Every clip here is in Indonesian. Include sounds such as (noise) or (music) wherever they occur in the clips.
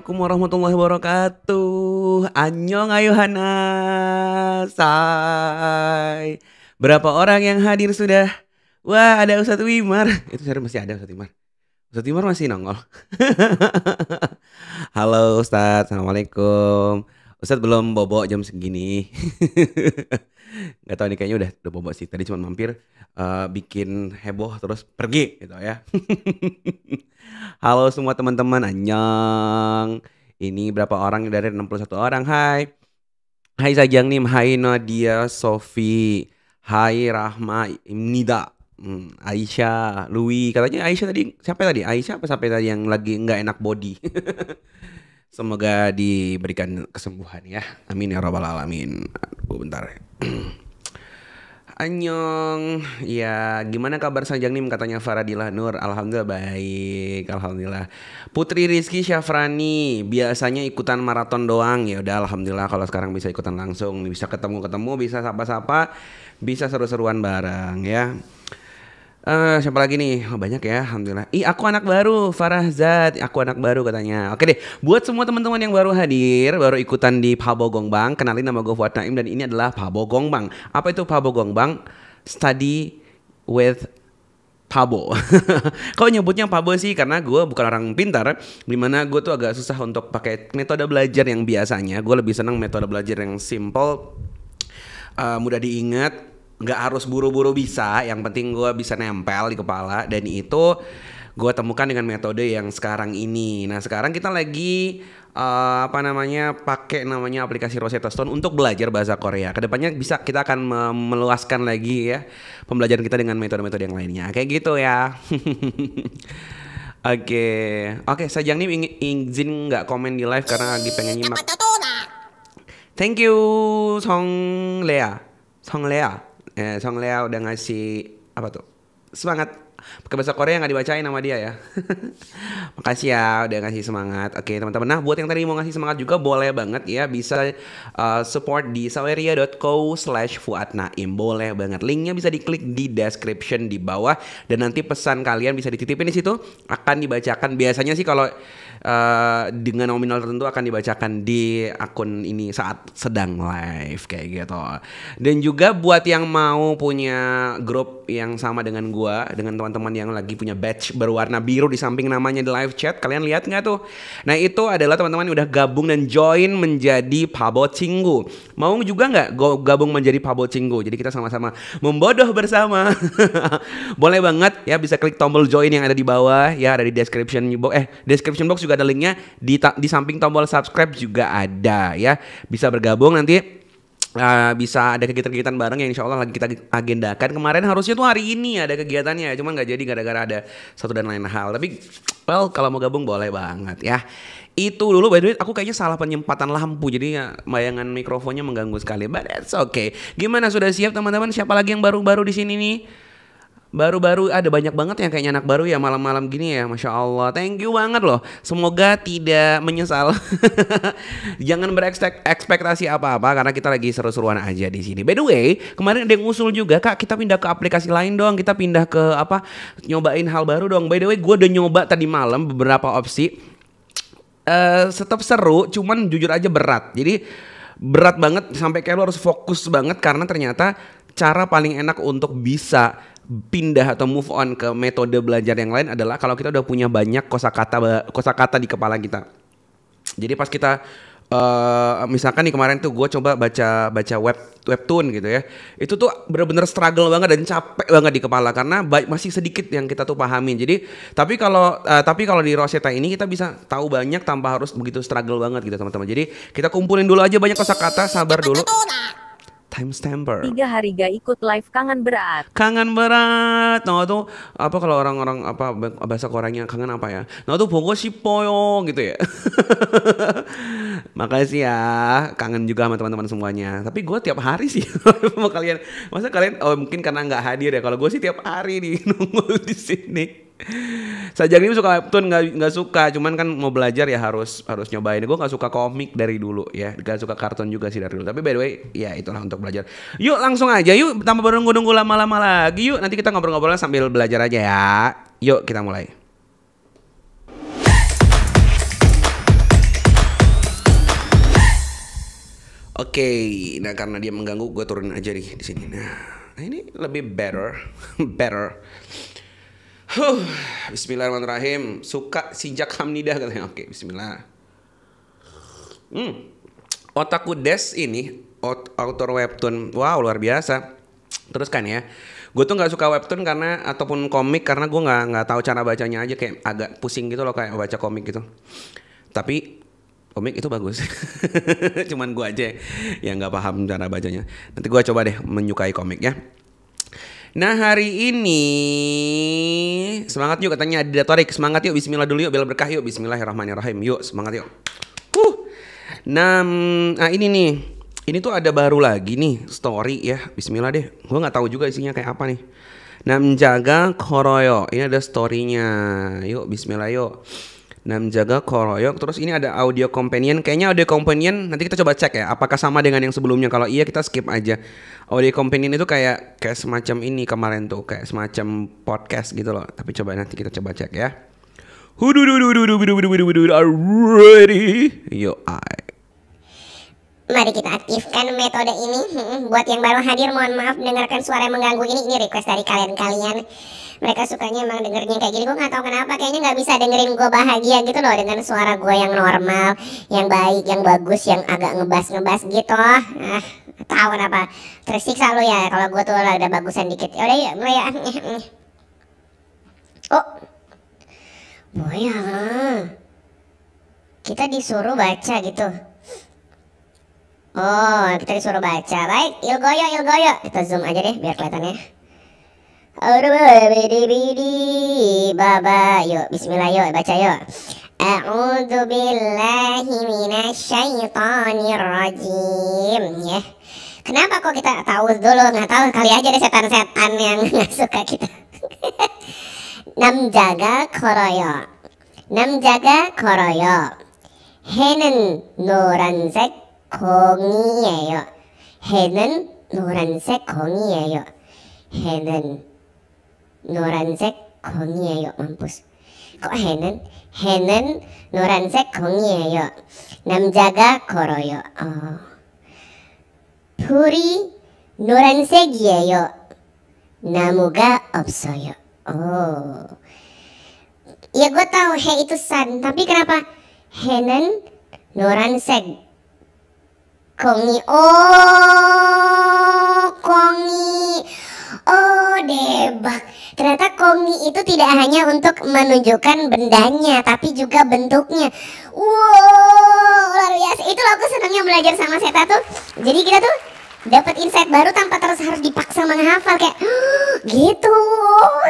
Assalamualaikum warahmatullahi wabarakatuh. ayo Hana. Say. Berapa orang yang hadir sudah? Wah, ada Ustadz Wimar. (laughs) Itu saya masih ada Ustadz Wimar. Ustadz Wimar masih nongol. (laughs) Halo Ustadz, Assalamualaikum. Ustadz belum bobo jam segini. (laughs) Gak tau ini kayaknya udah, udah bobo sih. Tadi cuma mampir uh, bikin heboh terus pergi gitu ya. Halo semua teman-teman, anyang. Ini berapa orang dari 61 orang? Hai. Hai Sajang Nim, hai Nadia, Sofi, hai Rahma, Nida, hmm, Aisyah, Louis. Katanya Aisyah tadi siapa tadi? Aisyah apa siapa tadi yang lagi nggak enak body? (laughs) Semoga diberikan kesembuhan ya. Amin ya Rabbal alamin. Aduh, bentar. (clears throat) Anyong. Ya, gimana kabar Sanjang Nim katanya Faradila Nur. Alhamdulillah baik. Alhamdulillah. Putri Rizky Syafrani biasanya ikutan maraton doang. Ya udah alhamdulillah kalau sekarang bisa ikutan langsung, bisa ketemu-ketemu, bisa sapa-sapa, bisa seru-seruan bareng ya. Uh, siapa lagi nih? Oh, banyak ya, alhamdulillah. Ih, aku anak baru, Farah Zat. Aku anak baru katanya. Oke deh, buat semua teman-teman yang baru hadir, baru ikutan di Pabo Gongbang, kenalin nama gue Fuad Naim dan ini adalah Pabo Gongbang. Apa itu Pabo Gongbang? Study with Pabo. (laughs) Kok nyebutnya Pabo sih? Karena gue bukan orang pintar, dimana gue tuh agak susah untuk pakai metode belajar yang biasanya. Gue lebih senang metode belajar yang simple, uh, mudah diingat, nggak harus buru-buru bisa yang penting gue bisa nempel di kepala dan itu gue temukan dengan metode yang sekarang ini nah sekarang kita lagi uh, apa namanya pakai namanya aplikasi Rosetta Stone untuk belajar bahasa Korea kedepannya bisa kita akan meluaskan lagi ya pembelajaran kita dengan metode-metode yang lainnya kayak gitu ya (laughs) Oke, okay. oke, okay, Sajang nih izin nggak komen di live karena lagi pengen nyimak. Thank you, Song Lea, Song Lea eh, Song Lea udah ngasih apa tuh semangat pakai bahasa Korea nggak dibacain nama dia ya. (laughs) Makasih ya udah ngasih semangat. Oke teman-teman, nah buat yang tadi mau ngasih semangat juga boleh banget ya bisa uh, support di saweria.co slash fuatnaim. Boleh banget. Linknya bisa diklik di description di bawah dan nanti pesan kalian bisa dititipin di situ akan dibacakan. Biasanya sih kalau Eh, dengan nominal tertentu akan dibacakan di akun ini saat sedang live kayak gitu. Dan juga buat yang mau punya grup yang sama dengan gua, dengan teman-teman yang lagi punya badge berwarna biru di samping namanya di live chat, kalian lihat nggak tuh? Nah itu adalah teman-teman yang udah gabung dan join menjadi Pabo Cinggu. Mau juga nggak gabung menjadi Pabo Cinggu? Jadi kita sama-sama membodoh bersama. (laughs) Boleh banget ya bisa klik tombol join yang ada di bawah ya ada di description box eh description box juga juga ada linknya di di samping tombol subscribe juga ada ya. Bisa bergabung nanti uh, bisa ada kegiatan-kegiatan bareng yang insya Allah lagi kita agendakan kemarin harusnya tuh hari ini ada kegiatannya cuman gak jadi gara-gara ada satu dan lain hal tapi well kalau mau gabung boleh banget ya itu dulu by the way aku kayaknya salah penyempatan lampu jadi ya, bayangan mikrofonnya mengganggu sekali but that's okay gimana sudah siap teman-teman siapa lagi yang baru-baru di sini nih Baru-baru ada banyak banget yang kayaknya anak baru ya malam-malam gini ya, masya Allah. Thank you banget loh. Semoga tidak menyesal. (laughs) Jangan berekspektasi apa-apa karena kita lagi seru-seruan aja di sini. By the way, kemarin ada yang usul juga kak kita pindah ke aplikasi lain dong. Kita pindah ke apa? Nyobain hal baru dong. By the way, gue udah nyoba tadi malam beberapa opsi. Uh, tetap seru, cuman jujur aja berat. Jadi berat banget sampai kayak lo harus fokus banget karena ternyata cara paling enak untuk bisa pindah atau move on ke metode belajar yang lain adalah kalau kita udah punya banyak kosakata kosakata di kepala kita. Jadi pas kita uh, misalkan nih kemarin tuh gue coba baca baca web webtoon gitu ya itu tuh bener-bener struggle banget dan capek banget di kepala karena masih sedikit yang kita tuh pahamin jadi tapi kalau uh, tapi kalau di Rosetta ini kita bisa tahu banyak tanpa harus begitu struggle banget gitu teman-teman jadi kita kumpulin dulu aja banyak kosakata sabar dulu timestamper. Tiga hari gak ikut live kangen berat. Kangen berat. Nah itu apa kalau orang-orang apa bahasa Koreanya kangen apa ya? Nah itu bogo poyo gitu ya. (laughs) Makasih ya, kangen juga sama teman-teman semuanya. Tapi gue tiap hari sih (laughs) Mau kalian. Masa kalian oh, mungkin karena nggak hadir ya. Kalau gue sih tiap hari nih (laughs) nunggu di sini. Sajak ini suka webtoon nggak suka, cuman kan mau belajar ya harus harus nyobain. Gue nggak suka komik dari dulu ya, nggak suka kartun juga sih dari dulu. Tapi by the way, ya itulah untuk belajar. Yuk langsung aja, yuk tanpa berunggu nunggu lama-lama lagi. Yuk nanti kita ngobrol-ngobrol sambil belajar aja ya. Yuk kita mulai. Oke, okay. nah karena dia mengganggu, gue turun aja nih di sini. Nah, ini lebih better, (laughs) better. Huh, Bismillahirrahmanirrahim. Suka sijak hamnidah katanya. Oke, bismillah. Hmm. Otaku Des ini autor webtoon. Wow, luar biasa. Terus kan ya. Gue tuh nggak suka webtoon karena ataupun komik karena gue nggak nggak tahu cara bacanya aja kayak agak pusing gitu loh kayak baca komik gitu. Tapi komik itu bagus. (laughs) Cuman gue aja yang nggak paham cara bacanya. Nanti gue coba deh menyukai komik ya. Nah hari ini semangat yuk katanya Adi Datorik semangat yuk Bismillah dulu yuk bela berkah yuk Bismillahirrahmanirrahim yuk semangat yuk huh nah, nah ini nih ini tuh ada baru lagi nih story ya Bismillah deh gua nggak tahu juga isinya kayak apa nih Nah menjaga koroyo ini ada storynya yuk Bismillah yuk Nah, menjaga koroyok. Terus ini ada audio companion. Kayaknya audio companion nanti kita coba cek ya. Apakah sama dengan yang sebelumnya? Kalau iya kita skip aja. Audio companion itu kayak kayak semacam ini kemarin tuh kayak semacam podcast gitu loh. Tapi coba nanti kita coba cek ya. Are Mari kita aktifkan metode ini Buat yang baru hadir mohon maaf dengarkan suara yang mengganggu ini Ini request dari kalian-kalian Mereka sukanya emang dengernya kayak gini Gue gak tau kenapa kayaknya gak bisa dengerin gue bahagia gitu loh Dengan suara gue yang normal Yang baik, yang bagus, yang agak ngebas-ngebas gitu ah, Tahu kenapa Tersiksa lo ya kalau gue tuh ada bagusan dikit Yaudah yuk mulai ya Oh Boya ah. Kita disuruh baca gitu Oh, kita disuruh baca. Baik, goyo, yuk goyo. Kita zoom aja deh biar kelihatannya. bidi baba. Yuk, bismillah yuk, baca yuk. A'udzu billahi minasyaitonir rajim. Ya. Kenapa kok kita tahu dulu? Nggak tahu kali aja deh setan-setan yang (laughs) suka kita. Nam jaga koroyo. Nam jaga koroyo. Henen noranzek 공이에요. 해는 노란색 공이에요. 해는 노란색 공이에요. 만보스. 그 해는 해는 노란색 공이에요. 남자가 걸어요. 어. 풀이 노란색이에요. 나무가 없어요. 오. Ya gue tahu he itu 는 노란색 Kongi o oh, kongi o oh, debak. Ternyata kongi itu tidak hanya untuk menunjukkan bendanya tapi juga bentuknya. Wow, luar biasa. Itu aku senangnya belajar sama Seta tuh. Jadi kita tuh dapat insight baru tanpa terus harus dipaksa menghafal kayak gitu.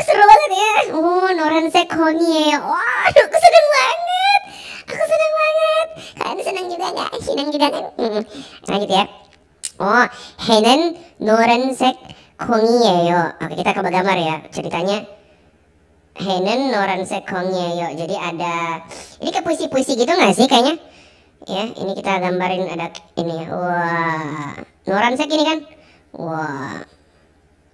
Seru banget ya. Uh, oh, Noran Sekongi. Ya. Wah, aku seneng banget aku senang banget kalian senang juga nggak senang juga kan hmm. lanjut ya oh Helen Norensek yo oke kita ke gambar ya ceritanya Helen Norensek yo jadi ada ini ke puisi-puisi gitu nggak sih kayaknya ya ini kita gambarin ada ini ya wah Norensek ini kan wah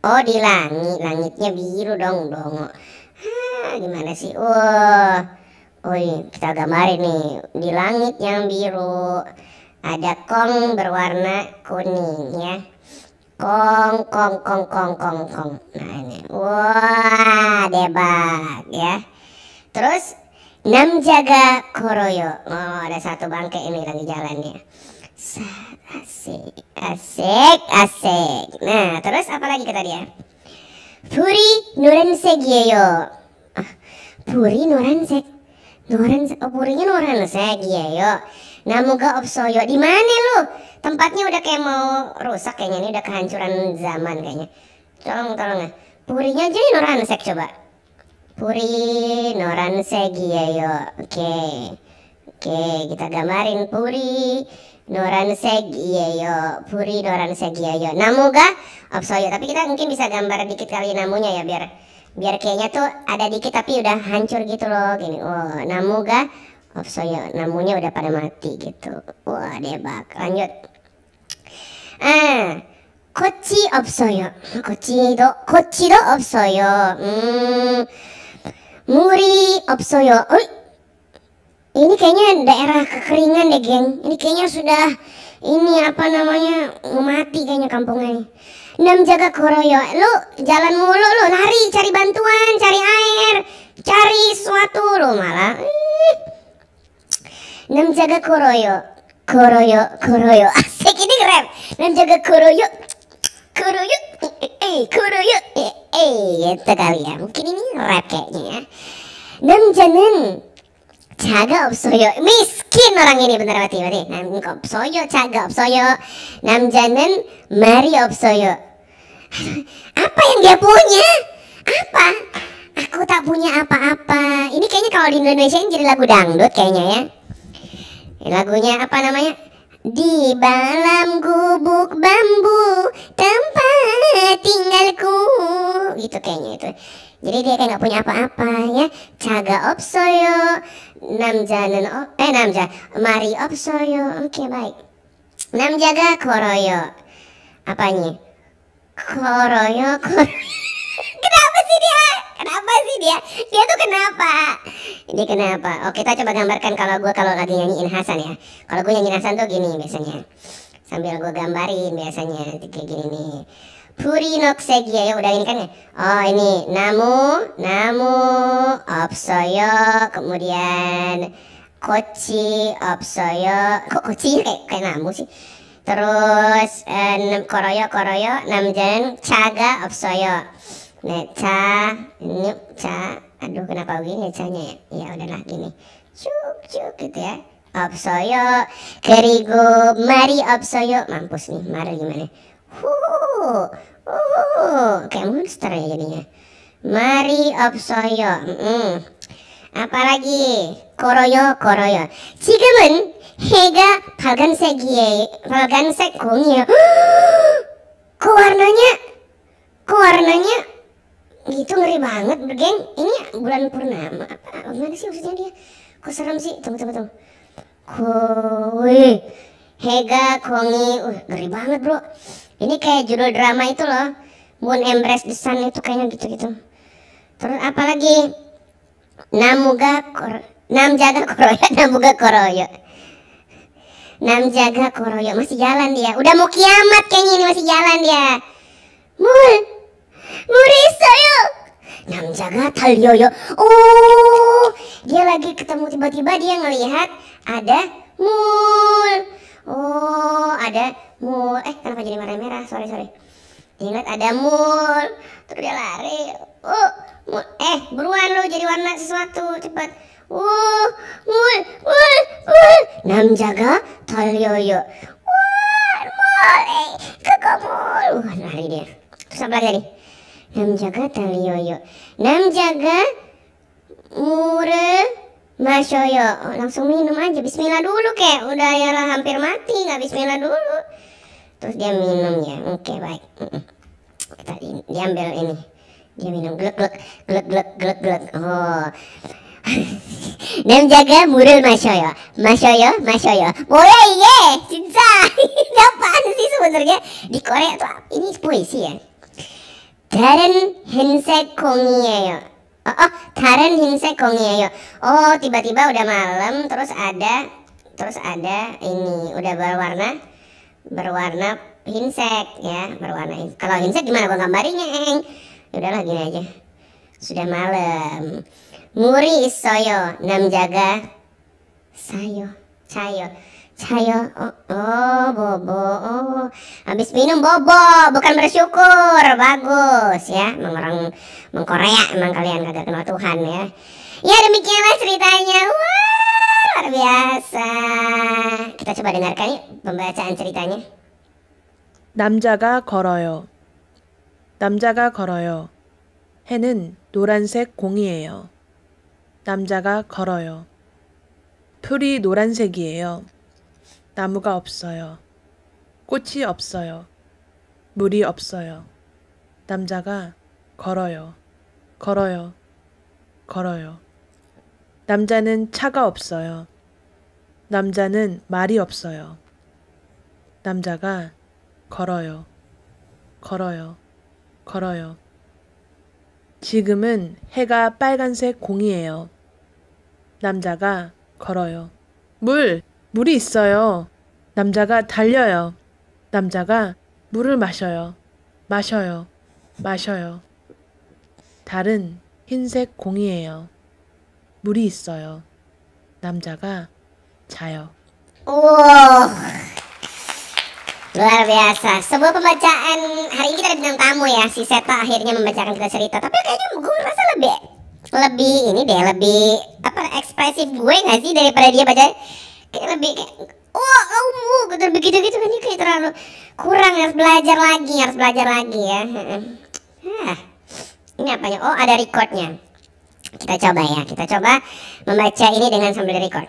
oh di langit langitnya biru dong dong ah, gimana sih wah Wih, oh kita iya, gambar ini di langit yang biru ada kong berwarna kuning ya. Kong, kong, kong, kong, kong, kong. Nah ini, wah debak ya. Terus enam jaga koroyo. Oh ada satu bangke ini lagi jalannya. Asik, asik, asik. Nah terus apa lagi kita dia? Puri Nuren segiyo Ah, Puri Nuren Segieyo. Nuren, opuringnya nuren seg iya yo. Nah opso opsoyo di mana lu? Tempatnya udah kayak mau rusak kayaknya ini udah kehancuran zaman kayaknya. Tolong tolong ya. Purinya aja nih nuran seg coba. Puri nuran seg iya yo. Oke. Oke, kita gambarin puri Noran yo. Puri Noran Segieyo Namuga Opsoyo Tapi kita mungkin bisa gambar dikit kali namunya ya Biar biar kayaknya tuh ada dikit tapi udah hancur gitu loh gini oh namuga ya, opsoyo namunya udah pada mati gitu wah debak lanjut ah kochi offsoyo ya. kochi do kochi do opsoyo ya. hmm muri opsoyo oh ini kayaknya daerah kekeringan deh geng ini kayaknya sudah ini apa namanya mati kayaknya kampungnya nih dan jaga koroyo lu jalan mulu lu lari cari bantuan cari air cari suatu lu malah Nam jaga koroyo koroyo koroyo (laughs) asik ini keren Nam jaga koroyo koroyo eh, koroyo eh, eh gitu kali ya mungkin ini rap kayaknya ya Nam jangan Jaga Opsoyo miskin orang ini bener berarti berarti Nam Opsoyo Jaga Opsoyo Nam jangan Mari Opsoyo apa yang dia punya? Apa? Aku tak punya apa-apa. Ini kayaknya kalau di Indonesia ini jadi lagu dangdut kayaknya ya. Lagunya apa namanya? Di dalam gubuk bambu tempat tinggalku Gitu kayaknya itu Jadi dia kayak gak punya apa-apa ya Caga opsoyo Namja nen op, Eh namja Mari opsoyo Oke okay, baik Namjaga koroyo Apanya? koroyok (laughs) Kenapa sih dia? Kenapa sih dia? Dia tuh kenapa? Ini kenapa? Oke, kita coba gambarkan kalau gue kalau lagi nyanyiin Hasan ya. Kalau gue nyanyiin Hasan tuh gini biasanya. Sambil gue gambarin biasanya kayak gini nih. Puri noksegi ya udah ini kan ya. Oh ini namu namu opsoyo kemudian kochi, opsoyo kok koci kayak kayak namu sih terus eh, koroyo koroyo namjan caga opsoyo neca nah, nyuk ca aduh kenapa begini canya ya ya udahlah gini cuk cuk gitu ya opsoyo kerigo mari opsoyo mampus nih mari gimana Huhu, uh, kayak monster ya jadinya. Mari opsoyo. Mm -mm. Apalagi 걸어요 걸어요 지금은 해가 빨간색이에요 빨간색 공이에요 (gasps) 그 warnanya kewarnanya warnanya itu ngeri banget geng ini bulan purnama apa gimana sih maksudnya dia kok serem sih tunggu tunggu tunggu Kuih, Hega Kongi, uh, ngeri banget bro. Ini kayak judul drama itu loh, Moon Embrace the Sun itu kayaknya gitu-gitu. Terus apalagi Namuga Kor Nam jaga koroyo, (laughs) nam buka koroyo. Nam jaga koroyo masih jalan dia. Udah mau kiamat kayaknya ini masih jalan dia. Mul, murisoyo. Nam jaga talyoyo. Oh, dia lagi ketemu tiba-tiba dia ngelihat ada mul. Oh, ada mul. Eh, kenapa jadi merah-merah? Sorry, sorry. Dia ngeliat ada mul. Terus dia lari. Oh, mul. Eh, buruan lo jadi warna sesuatu cepat. 우, 우, 우. 남자가 달려요. 와, 그거 뭘? 난리야. 사바리 남자가 달려요. 남자가 물을 마셔요. 어, langsung minum aja. Bismillah dulu kek. Udah ya hampir mati. Nggak Bismillah dulu. Terus dia minum ya. Oke okay, baik. Kita diambil ini. Dia minum glek glek glek glek glek glek. Oh jaga (laughs) 물을 마셔요. 마셔요, 마셔요. boleh ye, cinta, apa sih sebenarnya di Korea tuh ini puisi ya. Darin Hinsek Kongiyeyo. Oh, oh Darin Hinsek yo. Oh, tiba-tiba udah malam terus ada terus ada ini udah berwarna berwarna hinsek ya, berwarna ini. Kalau hinsek gimana gua gambarinnya, Eng? udahlah gini aja. Sudah malam. Muri isoyo nam jaga sayo cayo cayo oh, oh bobo oh habis minum bobo bukan bersyukur bagus ya mengorong, mengkorea emang kalian kagak kenal Tuhan ya ya demikianlah ceritanya wah luar biasa kita coba dengarkan yuk pembacaan ceritanya 남자가 걸어요. 남자가 걸어요. 해는 노란색 공이에요. 남자가 걸어요. 풀이 노란색이에요. 나무가 없어요. 꽃이 없어요. 물이 없어요. 남자가 걸어요. 걸어요. 걸어요. 남자는 차가 없어요. 남자는 말이 없어요. 남자가 걸어요. 걸어요. 걸어요. 지금은 해가 빨간색 공이에요. 남자가 걸어요. 물! 물이 있어요. 남자가 달려요. 남자가 물을 마셔요. 마셔요. 마셔요. 달은 흰색 공이에요. 물이 있어요. 남자가 자요. 우와. Luar biasa. Sebuah pembacaan hari ini kita dengan tamu ya. Si Seta akhirnya membacakan kita cerita. Tapi kayaknya gue rasa lebih lebih ini deh lebih apa ekspresif gue gak sih daripada dia baca kayak lebih kayak oh kamu gitu begitu gitu kan kayak terlalu kurang harus belajar lagi harus belajar lagi ya hmm. ini apanya oh ada recordnya kita coba ya kita coba membaca ini dengan sambil record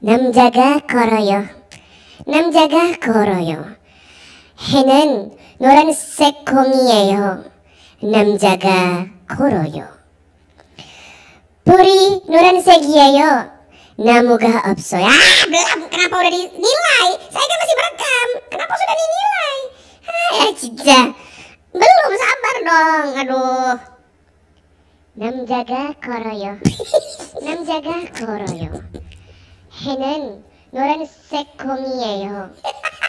Nam jaga koroyo Nam jaga koroyo yo 노란색 nam koro yo Puri Nuran Segiayo Namuga Opsoy Ah gelap kenapa udah dinilai Saya kan masih merekam Kenapa sudah dinilai Ah ya Belum sabar dong Aduh Nam jaga koroyo (laughs) Nam jaga koroyo Henan Nuran Sekomiayo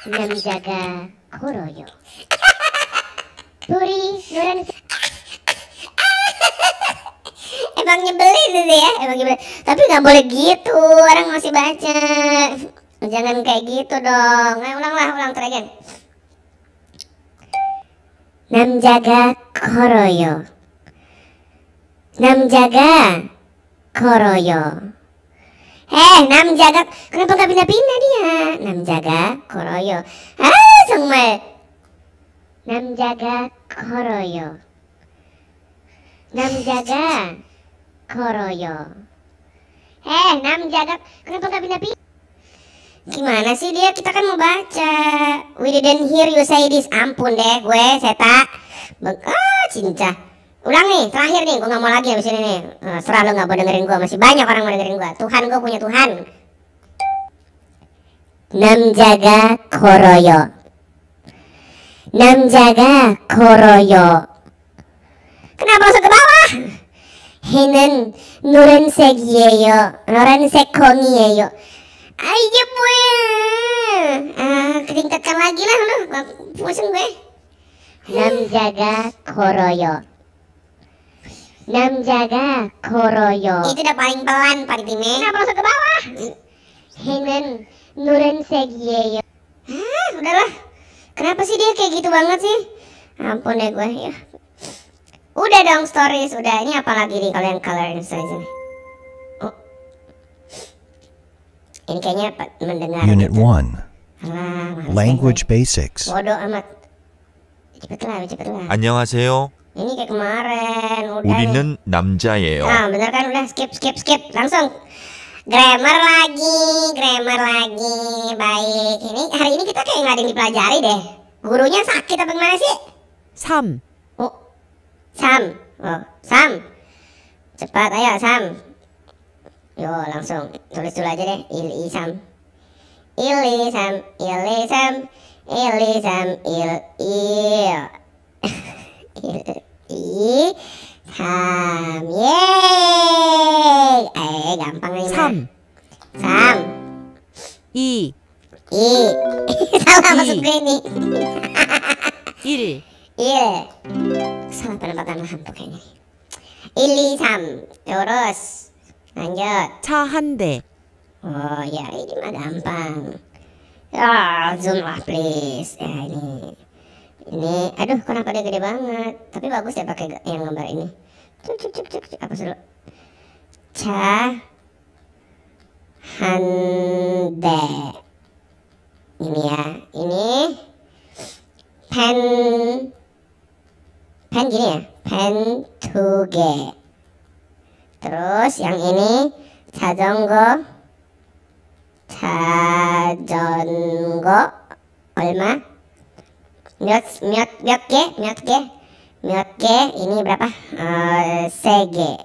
Nam jaga koroyo (laughs) Puri Nuran emang nyebelin sih ya emang nyebelin tapi nggak boleh gitu orang masih baca jangan kayak gitu dong nah, ulang lah ulang teragen Nam jaga koroyo Nam jaga koroyo Eh, nam jaga kenapa nggak pindah-pindah dia? Nam jaga koroyo. Ah, sengme. Nam jaga koroyo. Nam jaga Koroyo. Heh, Nam Jagat, kenapa gak pindah Gimana sih dia? Kita kan mau baca. We didn't hear you say this. Ampun deh gue, seta. Bek, ah, cinta, Ulang nih, terakhir nih, gue gak mau lagi abis ini nih. Eh, serah lo gak mau dengerin gue, masih banyak orang mau dengerin gue. Tuhan gue punya Tuhan. Nam Jaga Koroyo. Nam Jaga Koroyo. Kenapa langsung ke bawah? 해는 노란색이에요. 노란색 공이에요. 아 이게 뭐야? 아 그러니까 까마귀랑 막 무슨 거야? 남자가 걸어요. 남자가 걸어요. Itu udah paling pelan Pak Dime. Kenapa langsung ke bawah? Henan 노란색이에요. Hah, udahlah. Kenapa sih dia kayak gitu banget sih? Ampun deh gue ya. Udah dong stories, udah ini apalagi nih kalau yang color in stories ini. Oh. Ini kayaknya mendengar. Unit 1. Gitu. Ah, Language Basics. Bodoh amat. Cepetlah, cepetlah. 안녕하세요. Ini kayak kemarin, udah. 우리는 남자예요. Nah, bener kan udah skip skip skip langsung. Grammar lagi, grammar lagi. Baik, ini hari ini kita kayak nggak ada yang dipelajari deh. Gurunya sakit apa gimana sih? 3 Sam oh, Sam cepat ayo Sam yo langsung tulis dulu aja deh il sam il sam il sam il sam il il (laughs) I, Sam yay, eh gampang nih Sam Sam i i (laughs) salah masuk ini il il iya. salah penempatan lampu kayaknya ilisam lurus lanjut Cahande oh ya ini mah gampang oh, zoom lah please ya ini ini aduh kenapa dia gede banget tapi bagus ya pakai yang gambar ini cuk cuk cuk cuk apa sih cha hande ini ya ini pen pen gini ya pen to get terus yang ini 자전거 자전거 얼마 몇몇몇개몇개몇개 ini berapa uh, eh, sege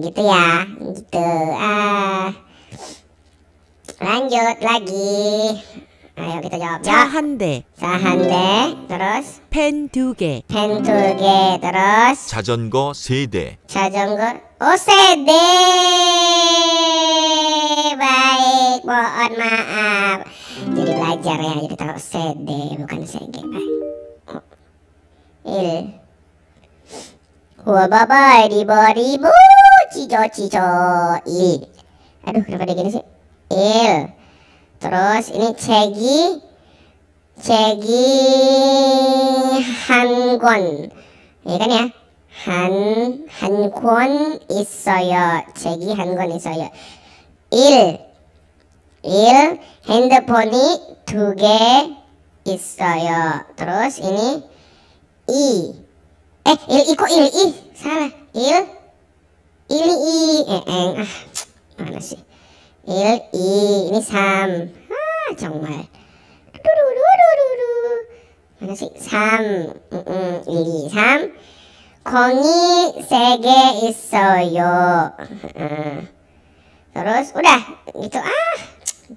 gitu ya gitu ah lanjut lagi 아, 여기도 옆옆. 자, 한 대. 자, 한 대. 들었어. 펜두 개. 펜 두 개. 들었어. 자전거 세 대. 자전거 오세 대. baik mohon maaf jadi belajar ya jadi taruh sede bukan sege il Wah babai di body bu cico cico il aduh kenapa dia gini sih il Terus ini Cegi Cegi Hankwon ya kan ya Han Hankwon 있어요 Cegi Hankwon 있어요 1 1 핸드폰이 두 개 있어요 Terus ini I eh 1 2 kok 1 I salah 1 1 2 eh, eh ah mana sih 1, 2, 3. 아, 정말. 루루루루루루. 하나씩 3, 음, 음, 1, 2, 3. 공이 세 개 있어요. 서로 쏘라. 이또 아,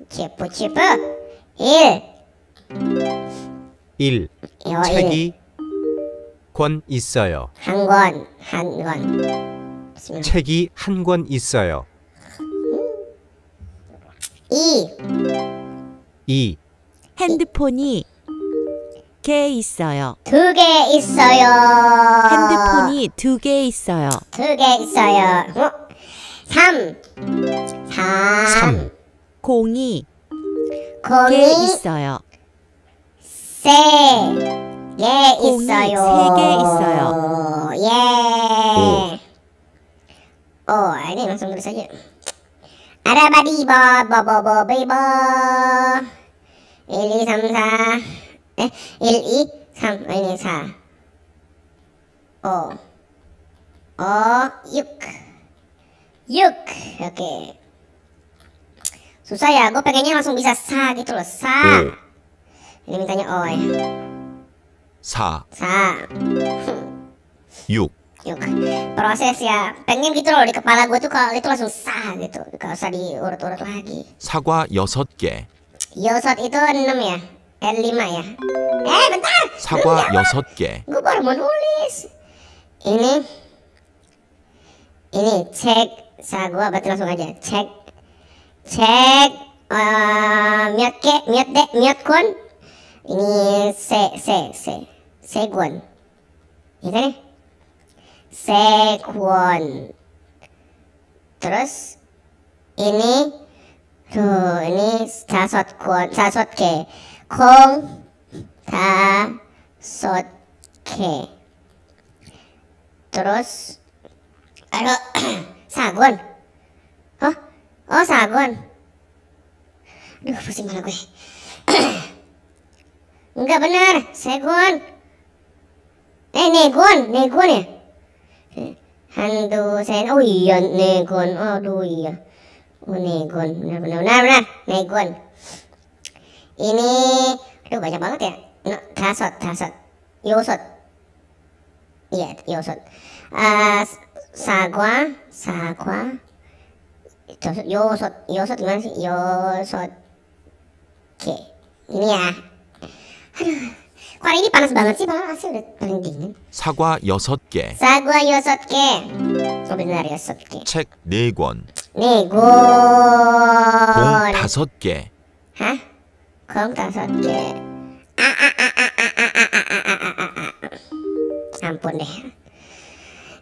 치프 치프. 1. 1. 어, 책이 권 있어요. 한 권, 한 권. 책이 한 권 있어요. 2. 이. 핸드폰이 개 있어요. 두 개 있어요. 핸드폰이 두 개 있어요. 두 개 있어요. 어? 3. 3. 3. 공이 공이 개 있어요. 세. 개 공이 있어요. 세 개 있어요. 예. 오, 오 알게 방송으로 사기. 아라바디버 버버버베버 1, 2, 3, 4 에? 1, 2, 3, 1, 2, 4 5 어, 6 6 이렇게 susah ya gue pengennya langsung bisa sa gitu loh sa hmm. ini mintanya oh ya sa sa 6 yuk proses ya pengen gitu loh di kepala gue tuh kalau itu langsung sah gitu gak usah diurut-urut lagi 사과 6개 yosot itu enam ya eh 5 ya eh bentar 사과 개 gue baru mau nulis ini ini cek sagwa berarti langsung aja cek cek eh, miat ke miat de miat kon ini se se se segon ini kan ya Sekwon terus ini tuh ini Sasot kwon Sasot ke kong dasot ke terus aduh (clears throat) Sagwon. oh oh Sagwon. aduh pusing malah gue enggak (clears throat) benar segon eh negon negon ya ฮันดูเซนโอ้ยเนกอนโอ้ดูยโอ้เนกอนนะนะนะนะเนกอนอันนี้ดูปแบบจะบังเตะท่าสดท่าสดยูสดเย็ดยูสดสากว่าสากว่าจสดยูสดยูสดยังไงสิยูสดเคเนี่ย 과일이 많아서 만원치 봐. 사과 6개. 사과 6개. 도비나리 6개. 책 4권. 4권. 공 5개. 하? 공 5개. 안 보네.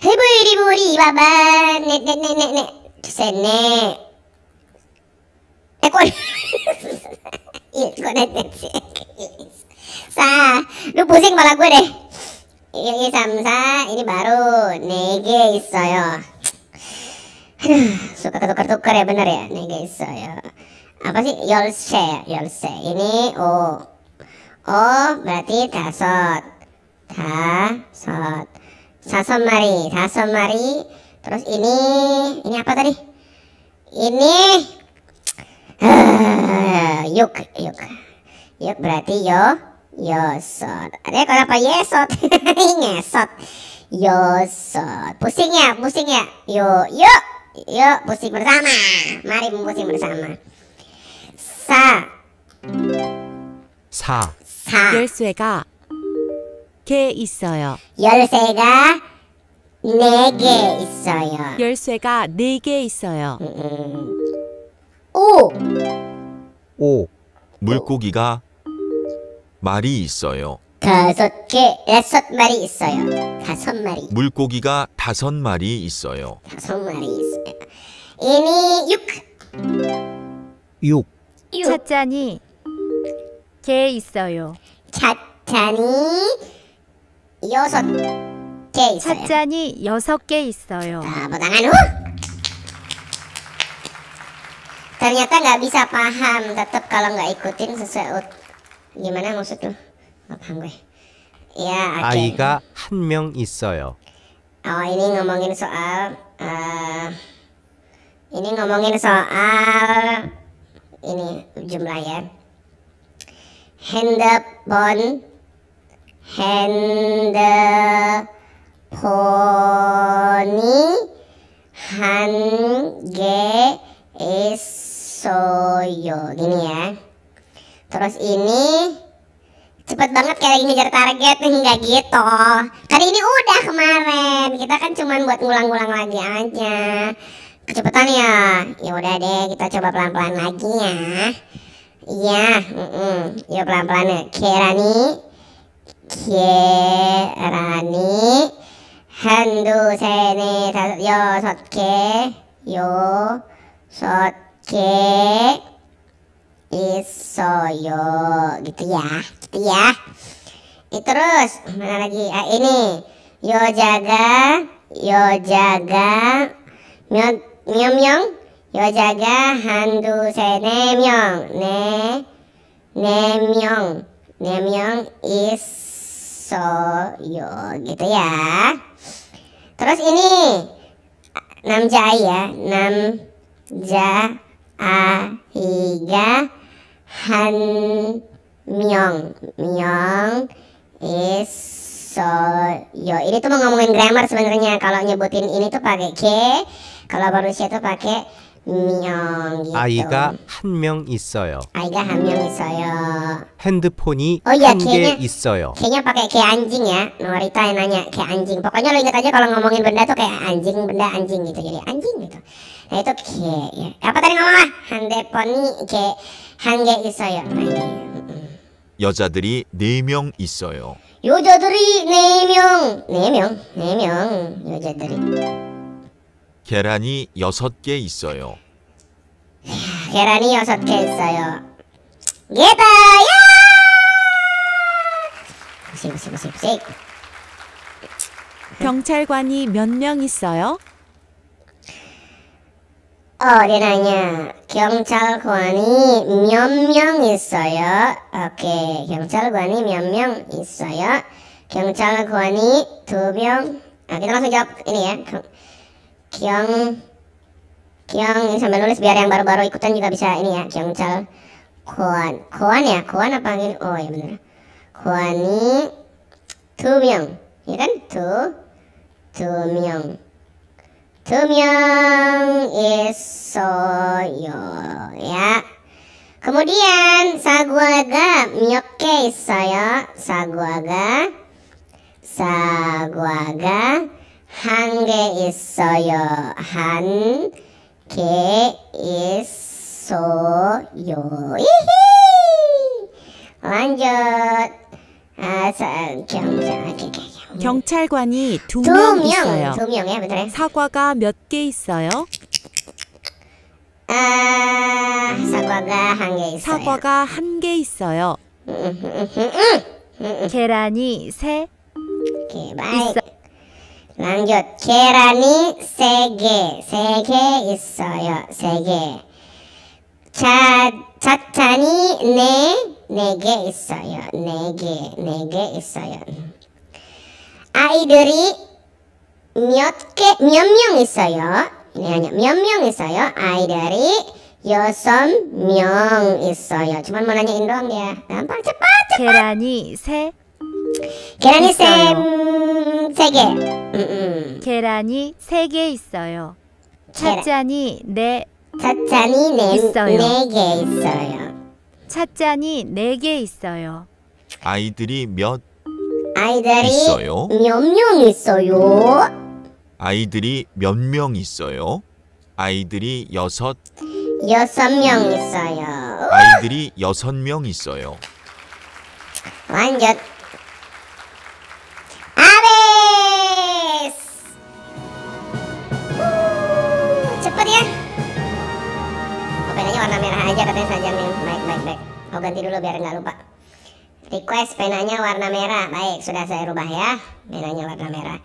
해보리보리 봐봐. 네네네네네. 셋네. 에꼴. 이거 내지 Sa, lu pusing malah gue deh. Ini samsa, ini baru nege isoyo. suka ketukar-tukar ya bener ya nege isoyo. Apa sih yolse Yolse. Ini o. O berarti tasot. Tasot. Sasomari, mari Terus ini, ini apa tadi? Ini eh, yuk, yuk. Yuk berarti yo 여섯. 내가 나빠 예섯. 인여섯. 여섯. pusingnya, pusingnya. Yo, yo, yo, pusing bersama. Mari pusing bersama. 사. 사. 사. 열쇠가 개 있어요. 열쇠가 네개 있어요. 열쇠가 네개 있어요. 음, 음. 오. 오. 물고기가 말이 있어요. 다섯 개, 여섯 마리 있어요. 다섯 마리. 물고기가 다섯 마리 있어요. 다섯 마리 있어요. 이미 육. 육. 찻잔이 개 있어요. 찻잔이 여섯 개 있어요. 찻잔이 여섯 개 있어요. 나보당한 후. Ternyata nggak bisa p a h Gimana maksud lu? Gak paham gue. Ya, okay. ada. 한명 Oh, ini ngomongin soal uh, ini ngomongin soal ini jumlah ya. Handphone 핸드폰이 한개 있어요. Gini ya terus ini cepet banget kayak ngejar target nih nggak gitu Kali ini udah kemarin kita kan cuman buat ngulang-ngulang lagi aja kecepatan ya ya udah deh kita coba pelan-pelan lagi ya iya mm -mm. yuk pelan-pelan ya Kirani Kirani Handu sene yo sotke yo sotke Isoyo gitu ya gitu ya itu eh, terus mana lagi ah, ini yo jaga yo jaga myong myong myong yo jaga handu sene ne myong ne ne myong ne myong isoyo gitu ya terus ini nam jai ya nam ja aiga Han Myung Myung is so yo ini tuh mau ngomongin grammar sebenarnya kalau nyebutin ini tuh pakai ke kalau manusia tuh pakai 인형 아이가 한 명 있어요. 아이가 한 명 있어요. 핸드폰이 oh, ya, 한개 있어요. Kayaknya pakai kayak anjing ya. Nuar itu yang nanya kayak anjing. Pokoknya lo ingat aja kalau ngomongin benda tuh kayak anjing, benda anjing gitu. Jadi anjing gitu. Nah itu kayak ya. Apa tadi ngomong ah? Handphone kayak 한개 있어요. 여자들이 네명 있어요. 여자들이 네 명, 네 명, 네명 여자들이. 계란이 6개 있어요. 계란이 6개 있어요. 예다야! 경찰관이 몇 명 있어요? 어디라냐? 경찰관이 몇 명 있어요? 오케이. 경찰관이 몇 명 있어요? 경찰관이 두 명. 아, 그동안 성적. 이리야. Kyung Kyung ini sambil nulis biar yang baru-baru ikutan juga bisa ini ya Kyung Chal Kwon Kwon ya Kwon apa ini oh ya bener Tu tu ya kan Tu tu tu Myung is so yo ya kemudian saguaga myoke Saguaga saguaga saguaga 한개 있어요. 한 개 있어요. 이히! 완전 아 경찰 아, 관이두 명 있어요. 두 명이야, 그래? 사과가 몇 개 있어요? 아, 사과가 한개 있어요. 사과가 한 개 있어요. 음, 음, 음, 계란이 세 개 있어. 남겨 계란이 세개세 개 있어요 세개 자찬이 네네 개 있어요 네개네 개 있어요 아이들이 몇 개 몇 명 있어요 아니 몇명 있어요 아이들이 여섯 명 있어요. 정말 뭐라냐 인도한데야. 네. 난 반짝반짝. 계란이 세 계란이 쌤 세개 음, 음. 계란이 세 개 있어요. 찻잔이 네 찻잔이 네, 있어요. 네개 있어요. 찻잔이 네개 있어요. 아이들이 몇 아이들이 있어요? 몇명 있어요? 아이들이 몇 명 있어요? 아이들이 여섯 여섯 명 있어요. 아이들이 여섯 명 있어요. 완전 warna merah aja katanya saja baik baik baik mau ganti dulu biar nggak lupa request penanya warna merah baik sudah saya rubah ya penanya warna merah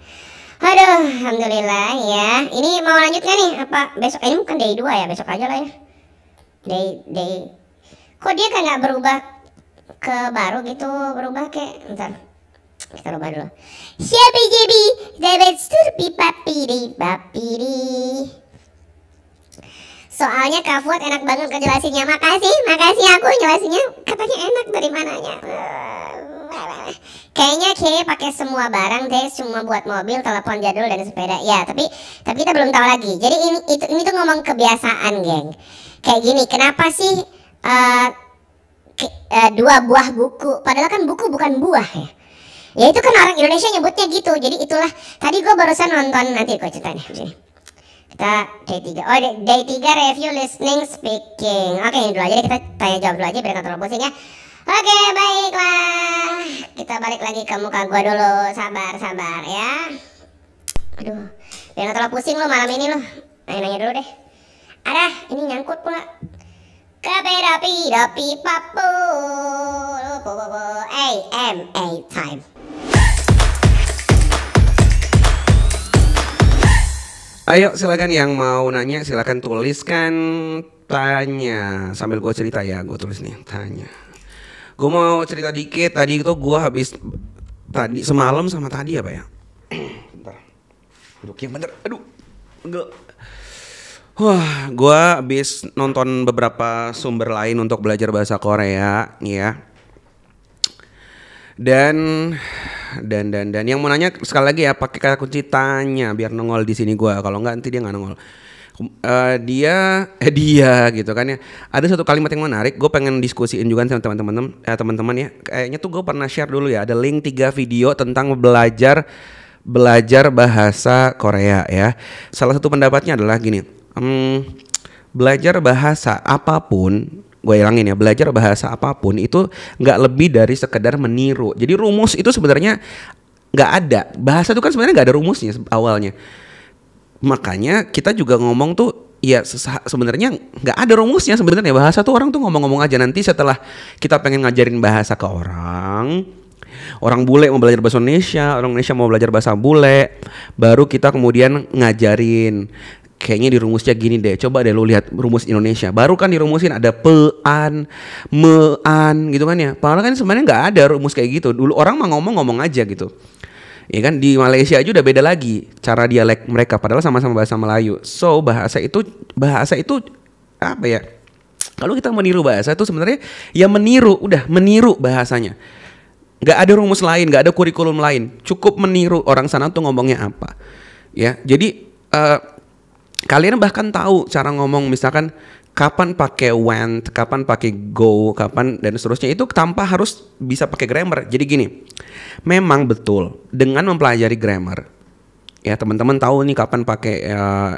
aduh alhamdulillah ya ini mau lanjut gak nih apa besok eh, ini bukan day 2 ya besok aja lah ya day day kok dia kan nggak berubah ke baru gitu berubah kayak ntar kita rubah dulu siapa jadi dapat surpi papiri papiri Soalnya Fuad enak banget ngejelasinnya. Makasih, makasih aku jelasinnya katanya enak dari mananya. Eh, kayaknya kayak pakai semua barang deh, cuma buat mobil, telepon jadul dan sepeda. Ya, tapi tapi kita belum tahu lagi. Jadi ini itu ini tuh ngomong kebiasaan, geng. Kayak gini, kenapa sih uh, ke, uh, dua buah buku? Padahal kan buku bukan buah ya. Ya itu kan orang Indonesia nyebutnya gitu. Jadi itulah tadi gue barusan nonton nanti gue ceritain Ya kita day 3 oh day, day 3 review listening speaking oke okay, ini dulu aja kita tanya jawab dulu aja biar gak terlalu pusing ya oke okay, baiklah kita balik lagi ke muka gua dulu sabar sabar ya aduh biar gak terlalu pusing lo malam ini lo nanya-nanya dulu deh ada ini nyangkut pula papu pida pipa papu eh m a time Ayo silakan yang mau nanya silakan tuliskan tanya sambil gue cerita ya gue tulis nih tanya. Gue mau cerita dikit tadi itu gue habis tadi semalam sama tadi apa ya? (clears throat) Bentar. Duduk yang bener. Aduh. Enggak. Wah, gue habis nonton beberapa sumber lain untuk belajar bahasa Korea, ya. Dan dan dan dan yang mau nanya sekali lagi ya pakai kata kunci tanya biar nongol di sini gua. Kalau nggak nanti dia nggak nongol. Uh, dia (laughs) eh dia gitu kan ya. Ada satu kalimat yang menarik, gue pengen diskusiin juga sama teman-teman eh, teman-teman ya. Kayaknya tuh gue pernah share dulu ya, ada link tiga video tentang belajar belajar bahasa Korea ya. Salah satu pendapatnya adalah gini. Hmm, belajar bahasa apapun gue hilangin ya belajar bahasa apapun itu nggak lebih dari sekedar meniru jadi rumus itu sebenarnya nggak ada bahasa itu kan sebenarnya nggak ada rumusnya awalnya makanya kita juga ngomong tuh ya sebenarnya nggak ada rumusnya sebenarnya bahasa tuh orang tuh ngomong-ngomong aja nanti setelah kita pengen ngajarin bahasa ke orang orang bule mau belajar bahasa Indonesia orang Indonesia mau belajar bahasa bule baru kita kemudian ngajarin kayaknya dirumusnya gini deh. Coba deh lu lihat rumus Indonesia. Baru kan dirumusin ada pean, mean gitu kan ya. Padahal kan sebenarnya nggak ada rumus kayak gitu. Dulu orang mah ngomong-ngomong aja gitu. Ya kan di Malaysia aja udah beda lagi cara dialek mereka padahal sama-sama bahasa Melayu. So bahasa itu bahasa itu apa ya? Kalau kita meniru bahasa itu sebenarnya ya meniru, udah meniru bahasanya. Gak ada rumus lain, gak ada kurikulum lain. Cukup meniru orang sana tuh ngomongnya apa. Ya, jadi uh, kalian bahkan tahu cara ngomong misalkan kapan pakai went, kapan pakai go, kapan dan seterusnya itu tanpa harus bisa pakai grammar. Jadi gini, memang betul dengan mempelajari grammar, ya teman-teman tahu nih kapan pakai uh,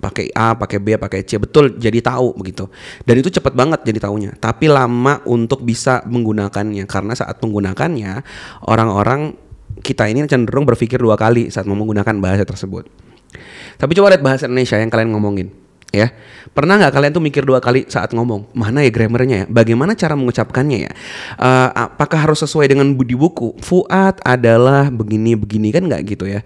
pakai A, pakai B, pakai C, betul jadi tahu begitu. Dan itu cepat banget jadi tahunya, tapi lama untuk bisa menggunakannya karena saat menggunakannya orang-orang kita ini cenderung berpikir dua kali saat menggunakan bahasa tersebut. Tapi coba lihat bahasa Indonesia yang kalian ngomongin. Ya, pernah nggak kalian tuh mikir dua kali saat ngomong mana ya grammarnya ya, bagaimana cara mengucapkannya ya, uh, apakah harus sesuai dengan budi buku? Fuad adalah begini begini kan nggak gitu ya?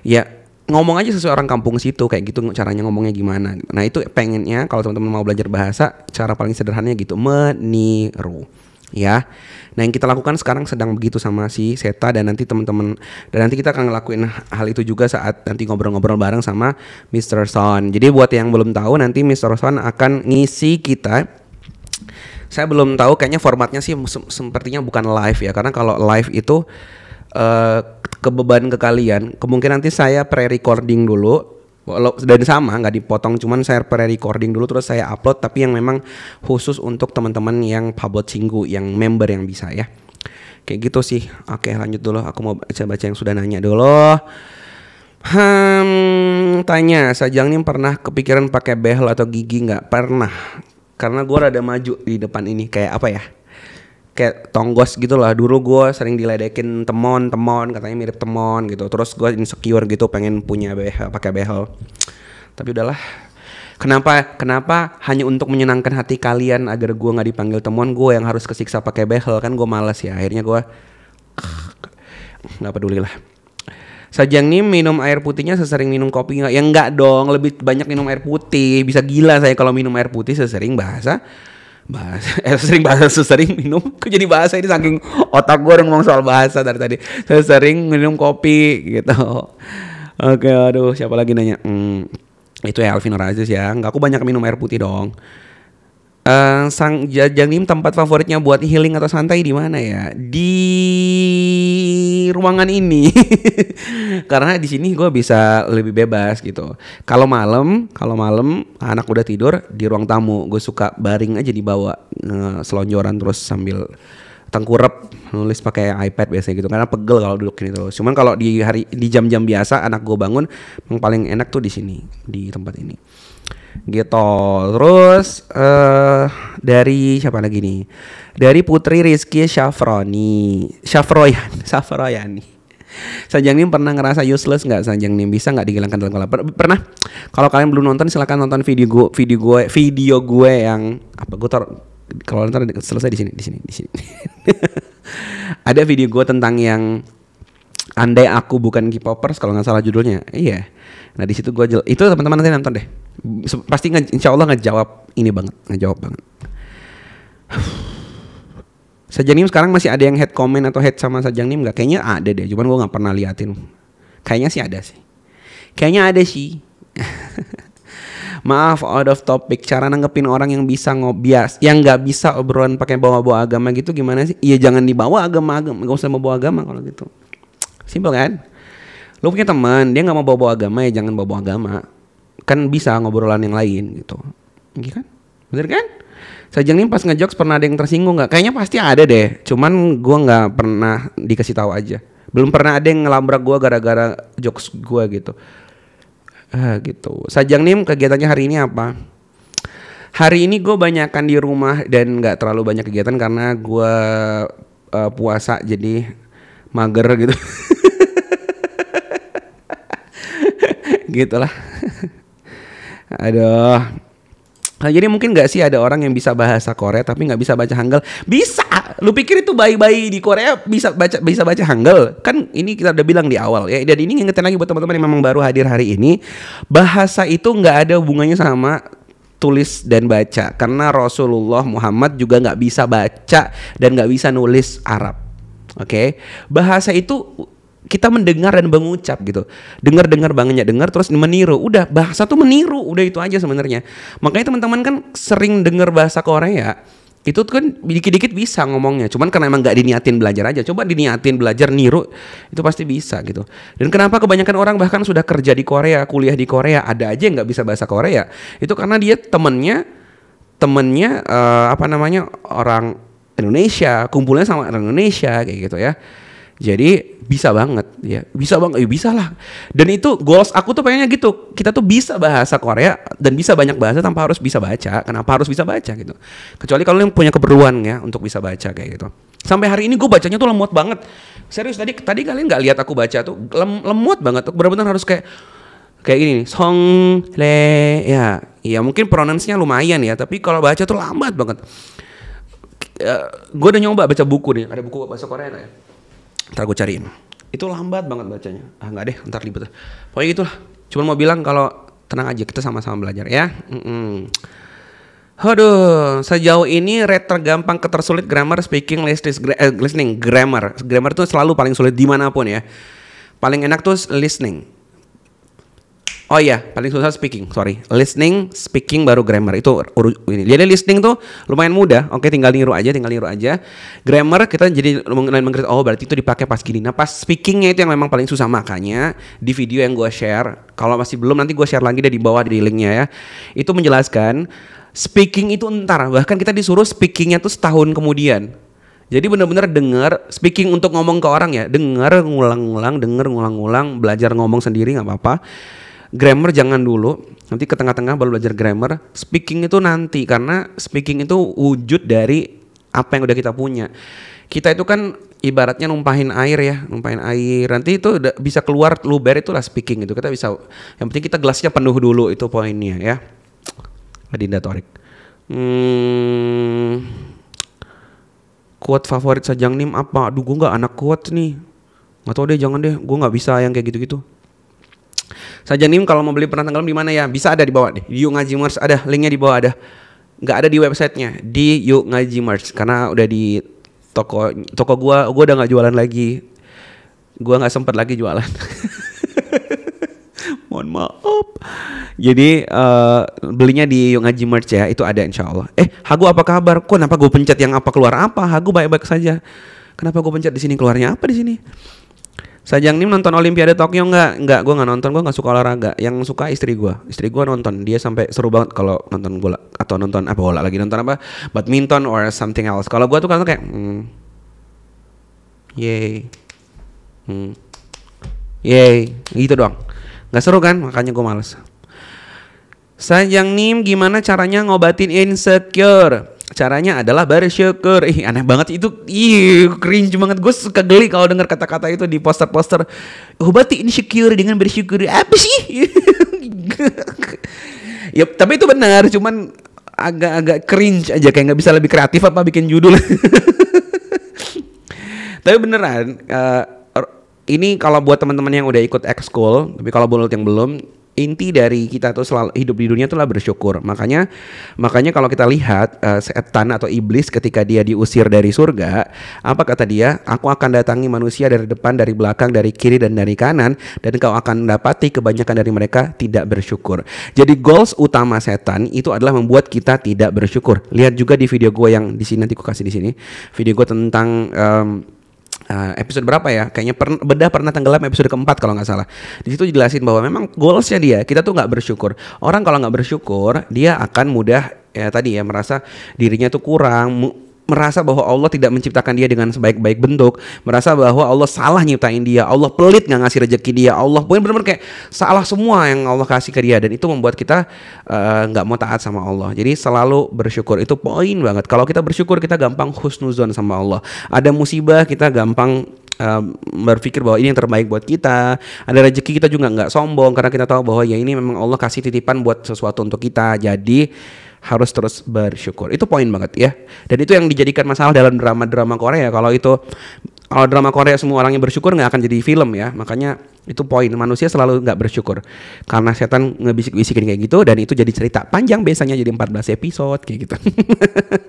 Ya ngomong aja sesuai orang kampung situ kayak gitu caranya ngomongnya gimana. Nah itu pengennya kalau teman-teman mau belajar bahasa cara paling sederhananya gitu meniru ya. Nah yang kita lakukan sekarang sedang begitu sama si Seta dan nanti teman-teman dan nanti kita akan ngelakuin hal itu juga saat nanti ngobrol-ngobrol bareng sama Mr. Son. Jadi buat yang belum tahu nanti Mr. Son akan ngisi kita saya belum tahu kayaknya formatnya sih sepertinya bukan live ya karena kalau live itu uh, eh, kebeban ke kalian kemungkinan nanti saya pre-recording dulu Walau dan sama nggak dipotong, cuman saya pre-recording dulu terus saya upload tapi yang memang khusus untuk teman-teman yang pabot singgu yang member yang bisa ya. Kayak gitu sih. Oke, lanjut dulu aku mau baca-baca yang sudah nanya dulu. Hmm, tanya, Sajang ini pernah kepikiran pakai behel atau gigi nggak? Pernah. Karena gua rada maju di depan ini kayak apa ya? kayak tonggos gitu lah dulu gue sering diledekin temon temon katanya mirip temon gitu terus gue insecure gitu pengen punya behel pakai behel tapi udahlah kenapa kenapa hanya untuk menyenangkan hati kalian agar gue nggak dipanggil temon gue yang harus kesiksa pakai behel kan gue malas ya akhirnya gue nggak peduli lah Sajang nih minum air putihnya sesering minum kopi nggak? Ya enggak dong, lebih banyak minum air putih. Bisa gila saya kalau minum air putih sesering bahasa bahasa (laughs) eh, sering bahasa sering minum (laughs) kok jadi bahasa ini saking otak gue ngomong soal bahasa dari tadi saya sering minum kopi gitu (laughs) oke aduh siapa lagi nanya hmm, itu ya Alvin Orazis ya nggak aku banyak minum air putih dong Uh, sang Jajang tempat favoritnya buat healing atau santai di mana ya? Di ruangan ini (laughs) karena di sini gue bisa lebih bebas gitu kalau malam kalau malam anak udah tidur di ruang tamu gue suka baring aja dibawa eh, selonjoran terus sambil tengkurap nulis pakai iPad biasanya gitu karena pegel kalau duduk ini terus. Cuman kalau di hari di jam-jam biasa anak gue bangun yang paling enak tuh di sini di tempat ini gitu terus uh, dari siapa lagi nih dari Putri Rizky Syafroni Shafroyan Shafroyani (laughs) Sanjang Nim pernah ngerasa useless nggak Sanjang Nim bisa nggak dihilangkan dalam kolam pernah kalau kalian belum nonton silahkan nonton video gue video gue video gue yang apa gue taruh kalau nonton selesai di sini di sini di sini (laughs) ada video gue tentang yang andai aku bukan K-popers kalau nggak salah judulnya iya nah di situ gue jel itu teman-teman nanti nonton deh pasti nge, insya Allah ngejawab ini banget, ngejawab banget. Nim sekarang masih ada yang head comment atau head sama Nim nggak? Kayaknya ada deh, cuman gue nggak pernah liatin. Kayaknya sih ada sih. Kayaknya ada sih. (laughs) Maaf out of topic. Cara nanggepin orang yang bisa ngobias, yang nggak bisa obrolan pakai bawa-bawa agama gitu gimana sih? Iya jangan dibawa agama-agama, nggak usah bawa agama kalau gitu. Simpel kan? Lu punya teman, dia nggak mau bawa-bawa agama ya jangan bawa-bawa agama kan bisa ngobrolan yang lain gitu iya kan bener kan Sajang nih pas ngejokes pernah ada yang tersinggung nggak? Kayaknya pasti ada deh. Cuman gua nggak pernah dikasih tahu aja. Belum pernah ada yang ngelabrak gua gara-gara jokes gua gitu. Uh, gitu. Sajang nih kegiatannya hari ini apa? Hari ini gue banyakkan di rumah dan nggak terlalu banyak kegiatan karena gue uh, puasa jadi mager gitu. (laughs) gitulah. (laughs) Aduh. Nah, jadi mungkin gak sih ada orang yang bisa bahasa Korea tapi gak bisa baca Hangul? Bisa. Lu pikir itu bayi-bayi di Korea bisa baca bisa baca Hangul? Kan ini kita udah bilang di awal ya. Dan ini ngingetin lagi buat teman-teman yang memang baru hadir hari ini, bahasa itu gak ada hubungannya sama tulis dan baca karena Rasulullah Muhammad juga gak bisa baca dan gak bisa nulis Arab. Oke, okay? bahasa itu kita mendengar dan mengucap gitu. Dengar-dengar banyak dengar terus meniru. Udah bahasa tuh meniru, udah itu aja sebenarnya. Makanya teman-teman kan sering dengar bahasa Korea, itu kan dikit-dikit bisa ngomongnya cuman karena emang nggak diniatin belajar aja coba diniatin belajar niru itu pasti bisa gitu dan kenapa kebanyakan orang bahkan sudah kerja di Korea kuliah di Korea ada aja yang nggak bisa bahasa Korea itu karena dia temennya temennya uh, apa namanya orang Indonesia kumpulnya sama orang Indonesia kayak gitu ya jadi bisa banget ya, bisa banget, ya bisa lah. Dan itu goals aku tuh pengennya gitu. Kita tuh bisa bahasa Korea dan bisa banyak bahasa tanpa harus bisa baca. Kenapa harus bisa baca gitu? Kecuali kalau yang punya keperluan ya untuk bisa baca kayak gitu. Sampai hari ini gue bacanya tuh lemot banget. Serius tadi tadi kalian nggak lihat aku baca tuh lem, lemot banget. Benar-benar harus kayak kayak gini nih, song le ya. Ya mungkin pronounsnya lumayan ya, tapi kalau baca tuh lambat banget. Uh, eh, gue udah nyoba baca buku nih, ada buku bahasa Korea ya? Ntar gue cariin. Itu lambat banget bacanya. Ah nggak deh, ntar ribet. Pokoknya gitulah. cuma mau bilang kalau tenang aja kita sama-sama belajar ya. Mm -mm. Aduh, sejauh ini rate tergampang ketersulit grammar, speaking, listening, gra eh, listening grammar. Grammar tuh selalu paling sulit dimanapun ya. Paling enak tuh listening. Oh iya, paling susah speaking, sorry. Listening, speaking baru grammar. Itu ini. Jadi listening tuh lumayan mudah. Oke, tinggal niru aja, tinggal niru aja. Grammar kita jadi mengkritik oh berarti itu dipakai pas gini. Nah, pas speakingnya itu yang memang paling susah makanya di video yang gue share, kalau masih belum nanti gue share lagi deh di bawah di linknya ya. Itu menjelaskan speaking itu entar. Bahkan kita disuruh speakingnya tuh setahun kemudian. Jadi benar-benar dengar speaking untuk ngomong ke orang ya, dengar ngulang-ngulang, dengar ngulang-ngulang, belajar ngomong sendiri nggak apa-apa grammar jangan dulu nanti ke tengah-tengah baru belajar grammar speaking itu nanti karena speaking itu wujud dari apa yang udah kita punya kita itu kan ibaratnya numpahin air ya numpahin air nanti itu udah bisa keluar luber itulah speaking itu kita bisa yang penting kita gelasnya penuh dulu itu poinnya ya Adinda Torik hmm, kuat favorit sajang nim apa aduh gue gak anak kuat nih nggak tau deh jangan deh gue gak bisa yang kayak gitu-gitu saja Nih kalau mau beli pernah tenggelam di mana ya? Bisa ada di bawah nih. Yuk Ngaji Merch ada linknya di bawah ada. Nggak ada di websitenya di Yuk Ngaji Merch karena udah di toko toko gua gua udah nggak jualan lagi. Gua nggak sempet lagi jualan. (laughs) Mohon maaf. Jadi uh, belinya di Yuk Ngaji Merch ya, itu ada insya Allah. Eh, Hagu apa kabar? Kok kenapa gue pencet yang apa keluar apa? Hagu baik-baik saja. Kenapa gue pencet di sini keluarnya apa di sini? Sajang ini nonton Olimpiade Tokyo nggak? Nggak, gue nggak nonton. Gue nggak suka olahraga. Yang suka istri gue. Istri gue nonton. Dia sampai seru banget kalau nonton bola atau nonton apa bola lagi nonton apa badminton or something else. Kalau gue tuh kan kayak, hmm, yay, hmm, yay, gitu doang. Nggak seru kan? Makanya gue males. Sajang Nim, gimana caranya ngobatin insecure? caranya adalah bersyukur. Ih, aneh banget itu. Ih, cringe banget. Gue suka geli kalau dengar kata-kata itu di poster-poster. Obati oh, insecure dengan bersyukur. Apa sih? (laughs) ya, tapi itu benar. Cuman agak-agak cringe aja. Kayak nggak bisa lebih kreatif apa bikin judul. (laughs) tapi beneran. Uh, ini kalau buat teman-teman yang udah ikut X School, tapi kalau buat yang belum, inti dari kita tuh selalu hidup di dunia itulah bersyukur. Makanya makanya kalau kita lihat uh, setan atau iblis ketika dia diusir dari surga, apa kata dia? Aku akan datangi manusia dari depan, dari belakang, dari kiri dan dari kanan dan kau akan mendapati kebanyakan dari mereka tidak bersyukur. Jadi goals utama setan itu adalah membuat kita tidak bersyukur. Lihat juga di video gue yang di sini nanti gue kasih di sini. Video gue tentang um, Uh, episode berapa ya? Kayaknya per, bedah pernah tenggelam episode keempat kalau nggak salah. Di situ jelasin bahwa memang goalsnya dia kita tuh nggak bersyukur. Orang kalau nggak bersyukur dia akan mudah ya tadi ya merasa dirinya tuh kurang merasa bahwa Allah tidak menciptakan dia dengan sebaik-baik bentuk, merasa bahwa Allah salah nyiptain dia, Allah pelit nggak ngasih rejeki dia, Allah pun benar-benar kayak salah semua yang Allah kasih ke dia dan itu membuat kita eh, nggak uh, mau taat sama Allah. Jadi selalu bersyukur itu poin banget. Kalau kita bersyukur kita gampang husnuzon sama Allah. Ada musibah kita gampang Um, berpikir bahwa ini yang terbaik buat kita. Ada rezeki kita juga nggak sombong karena kita tahu bahwa ya ini memang Allah kasih titipan buat sesuatu untuk kita. Jadi harus terus bersyukur. Itu poin banget ya. Dan itu yang dijadikan masalah dalam drama-drama Korea. Kalau itu kalau drama Korea semua orangnya bersyukur nggak akan jadi film ya. Makanya itu poin manusia selalu nggak bersyukur karena setan ngebisik-bisikin kayak gitu dan itu jadi cerita panjang biasanya jadi 14 episode kayak gitu.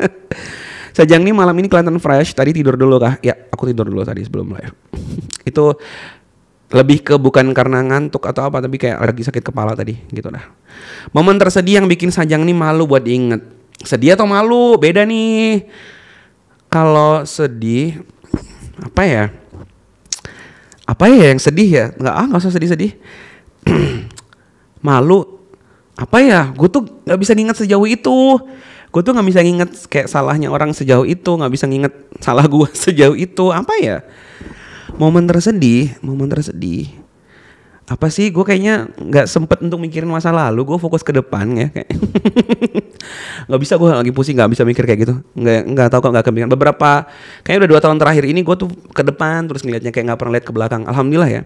(laughs) Sejang nih malam ini kelihatan fresh. Tadi tidur dulu kah? Ya, aku tidur dulu tadi sebelum live. (laughs) itu lebih ke bukan karena ngantuk atau apa tapi kayak lagi sakit kepala tadi gitu dah momen tersedih yang bikin sajang nih malu buat diinget sedih atau malu beda nih kalau sedih apa ya apa ya yang sedih ya Enggak ah enggak usah sedih-sedih (clears throat) malu apa ya gue tuh nggak bisa nginget sejauh itu gue tuh nggak bisa nginget kayak salahnya orang sejauh itu nggak bisa nginget salah gue (laughs) sejauh itu apa ya momen tersedih momen tersedih apa sih gue kayaknya nggak sempet untuk mikirin masa lalu gue fokus ke depan ya kayak (laughs) nggak bisa gue lagi pusing nggak bisa mikir kayak gitu nggak nggak tahu kok nggak kepikiran beberapa kayaknya udah dua tahun terakhir ini gue tuh ke depan terus ngelihatnya kayak nggak pernah lihat ke belakang alhamdulillah ya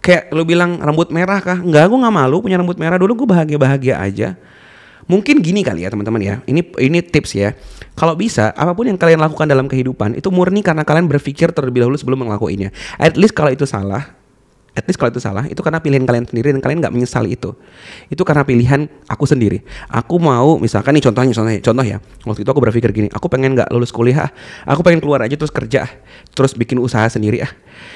kayak lu bilang rambut merah kah nggak gue nggak malu punya rambut merah dulu gue bahagia bahagia aja Mungkin gini kali ya teman-teman ya. Ini ini tips ya. Kalau bisa apapun yang kalian lakukan dalam kehidupan itu murni karena kalian berpikir terlebih dahulu sebelum melakukannya. At least kalau itu salah, at least kalau itu salah itu karena pilihan kalian sendiri dan kalian nggak menyesal itu itu karena pilihan aku sendiri aku mau misalkan nih contohnya contohnya contoh ya waktu itu aku berpikir gini aku pengen nggak lulus kuliah ah. aku pengen keluar aja terus kerja ah. terus bikin usaha sendiri ah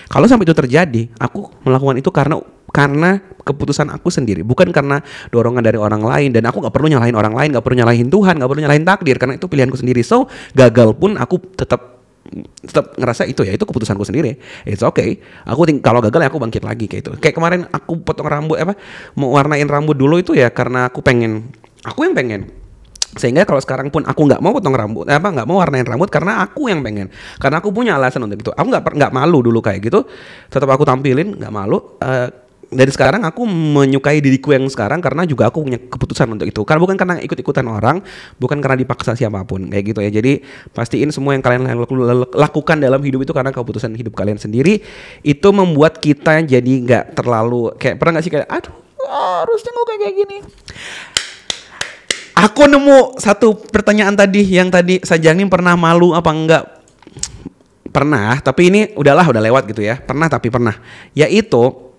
kalau sampai itu terjadi aku melakukan itu karena karena keputusan aku sendiri bukan karena dorongan dari orang lain dan aku nggak perlu nyalahin orang lain nggak perlu nyalahin Tuhan nggak perlu nyalahin takdir karena itu pilihanku sendiri so gagal pun aku tetap tetap ngerasa itu ya itu keputusanku sendiri it's okay aku ting kalau gagal ya aku bangkit lagi kayak itu kayak kemarin aku potong rambut apa mau warnain rambut dulu itu ya karena aku pengen aku yang pengen sehingga kalau sekarang pun aku nggak mau potong rambut apa nggak mau warnain rambut karena aku yang pengen karena aku punya alasan untuk itu aku nggak nggak malu dulu kayak gitu tetap aku tampilin nggak malu uh, dari sekarang aku menyukai diriku yang sekarang karena juga aku punya keputusan untuk itu. Karena bukan karena ikut-ikutan orang, bukan karena dipaksa siapapun kayak gitu ya. Jadi pastiin semua yang kalian lakukan dalam hidup itu karena keputusan hidup kalian sendiri itu membuat kita jadi nggak terlalu kayak pernah nggak sih kayak aduh harusnya gue kayak gini. Aku nemu satu pertanyaan tadi yang tadi Sajangin pernah malu apa enggak pernah tapi ini udahlah udah lewat gitu ya pernah tapi pernah yaitu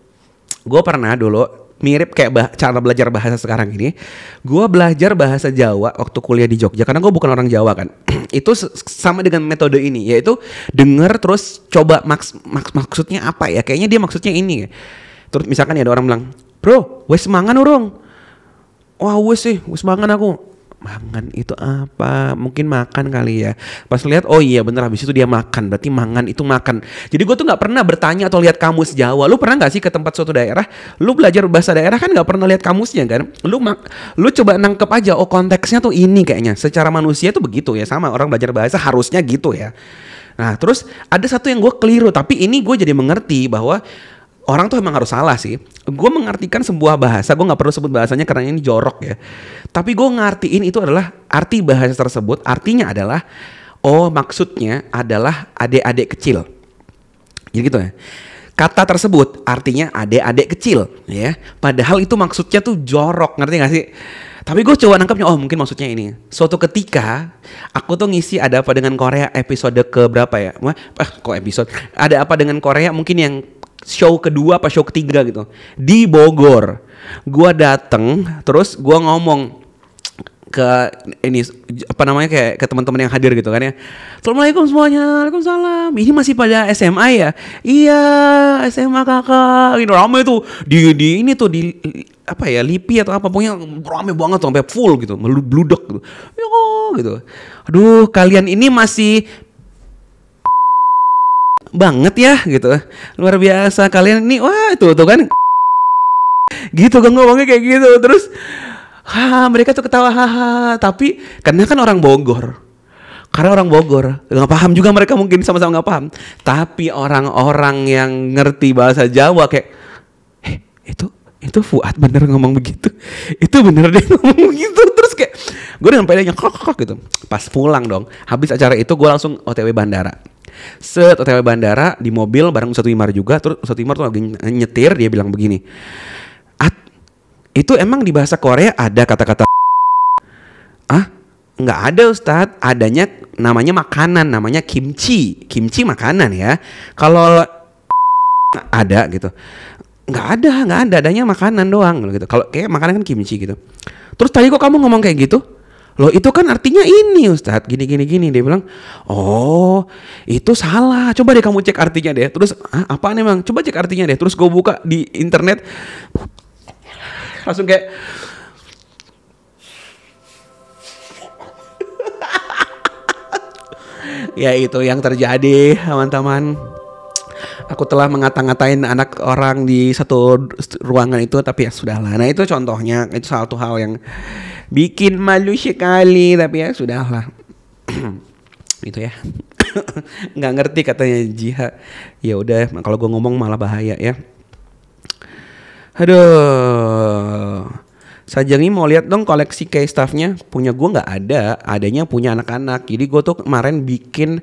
gue pernah dulu mirip kayak bah cara belajar bahasa sekarang ini. Gue belajar bahasa Jawa waktu kuliah di Jogja karena gue bukan orang Jawa kan. (clears throat) itu sama dengan metode ini yaitu denger terus coba maks maks maksudnya apa ya? Kayaknya dia maksudnya ini. Ya. Terus misalkan ya ada orang bilang, "Bro, wes mangan urung?" Wah, wes sih, wes mangan aku mangan itu apa mungkin makan kali ya pas lihat oh iya bener habis itu dia makan berarti mangan itu makan jadi gue tuh nggak pernah bertanya atau lihat kamus Jawa lu pernah nggak sih ke tempat suatu daerah lu belajar bahasa daerah kan nggak pernah lihat kamusnya kan lu lu coba nangkep aja oh konteksnya tuh ini kayaknya secara manusia tuh begitu ya sama orang belajar bahasa harusnya gitu ya nah terus ada satu yang gue keliru tapi ini gue jadi mengerti bahwa orang tuh emang harus salah sih. Gue mengartikan sebuah bahasa, gue gak perlu sebut bahasanya karena ini jorok ya. Tapi gue ngartiin itu adalah arti bahasa tersebut, artinya adalah oh maksudnya adalah adik-adik kecil. Jadi gitu ya. Kata tersebut artinya adik-adik kecil ya. Padahal itu maksudnya tuh jorok, ngerti gak sih? Tapi gue coba nangkepnya, oh mungkin maksudnya ini. Suatu ketika, aku tuh ngisi ada apa dengan Korea episode ke berapa ya? Wah, eh, kok episode? Ada apa dengan Korea mungkin yang show kedua apa show ketiga gitu di Bogor. Gua dateng terus gua ngomong ke ini apa namanya kayak ke teman-teman yang hadir gitu kan ya. Assalamualaikum semuanya, Waalaikumsalam. Ini masih pada SMA ya? Iya, SMA kakak. Ini ramai tuh di di ini tuh di apa ya lipi atau apa pokoknya rame banget tuh sampai full gitu meludak gitu. Yo, gitu. Aduh, kalian ini masih banget ya gitu luar biasa kalian ini wah itu tuh kan (laughs) gitu kan ngomongnya kayak gitu terus ha mereka tuh ketawa haha tapi karena kan orang Bogor karena orang Bogor nggak paham juga mereka mungkin sama-sama nggak paham tapi orang-orang yang ngerti bahasa Jawa kayak eh itu itu Fuad bener ngomong begitu itu bener dia (laughs) ngomong begitu terus kayak gue dengan pedenya kok gitu pas pulang dong habis acara itu gue langsung OTW bandara set hotel bandara di mobil bareng ustadz Imar juga terus ustadz Imar tuh lagi nyetir dia bilang begini at itu emang di bahasa Korea ada kata-kata (laughs) ah nggak ada Ustadz adanya namanya makanan namanya kimchi kimchi makanan ya kalau (laughs) ada gitu nggak ada nggak ada adanya makanan doang gitu kalau kayak makanan kan kimchi gitu terus tadi kok kamu ngomong kayak gitu Loh itu kan artinya ini Ustadz Gini gini gini Dia bilang Oh itu salah Coba deh kamu cek artinya deh Terus ah, apaan emang Coba cek artinya deh Terus gue buka di internet Langsung kayak (laughs) Ya itu yang terjadi teman-teman aku telah mengata-ngatain anak orang di satu ruangan itu tapi ya sudahlah nah itu contohnya itu salah satu hal yang bikin malu sekali tapi ya sudahlah (clears throat) Itu ya (clears throat) nggak ngerti katanya Jiha ya udah kalau gue ngomong malah bahaya ya aduh Sajang mau lihat dong koleksi case staffnya punya gue nggak ada adanya punya anak-anak jadi gue tuh kemarin bikin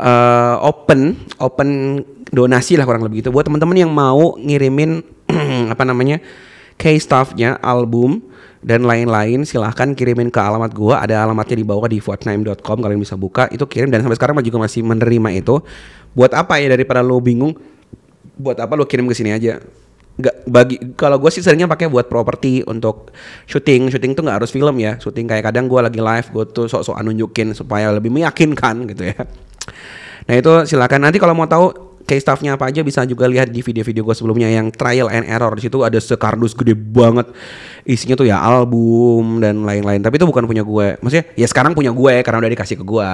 uh, open open donasi lah kurang lebih gitu buat teman-teman yang mau ngirimin (clears throat) apa namanya case staffnya album dan lain-lain silahkan kirimin ke alamat gua ada alamatnya di bawah di fortnime.com kalian bisa buka itu kirim dan sampai sekarang juga masih menerima itu buat apa ya daripada lo bingung buat apa lo kirim ke sini aja nggak bagi kalau gue sih seringnya pakai buat properti untuk syuting syuting tuh nggak harus film ya syuting kayak kadang gue lagi live gue tuh sok-sok nunjukin supaya lebih meyakinkan gitu ya Nah itu silakan nanti kalau mau tahu case staffnya apa aja bisa juga lihat di video-video gue sebelumnya yang trial and error di situ ada sekardus gede banget isinya tuh ya album dan lain-lain tapi itu bukan punya gue maksudnya ya sekarang punya gue ya, karena udah dikasih ke gue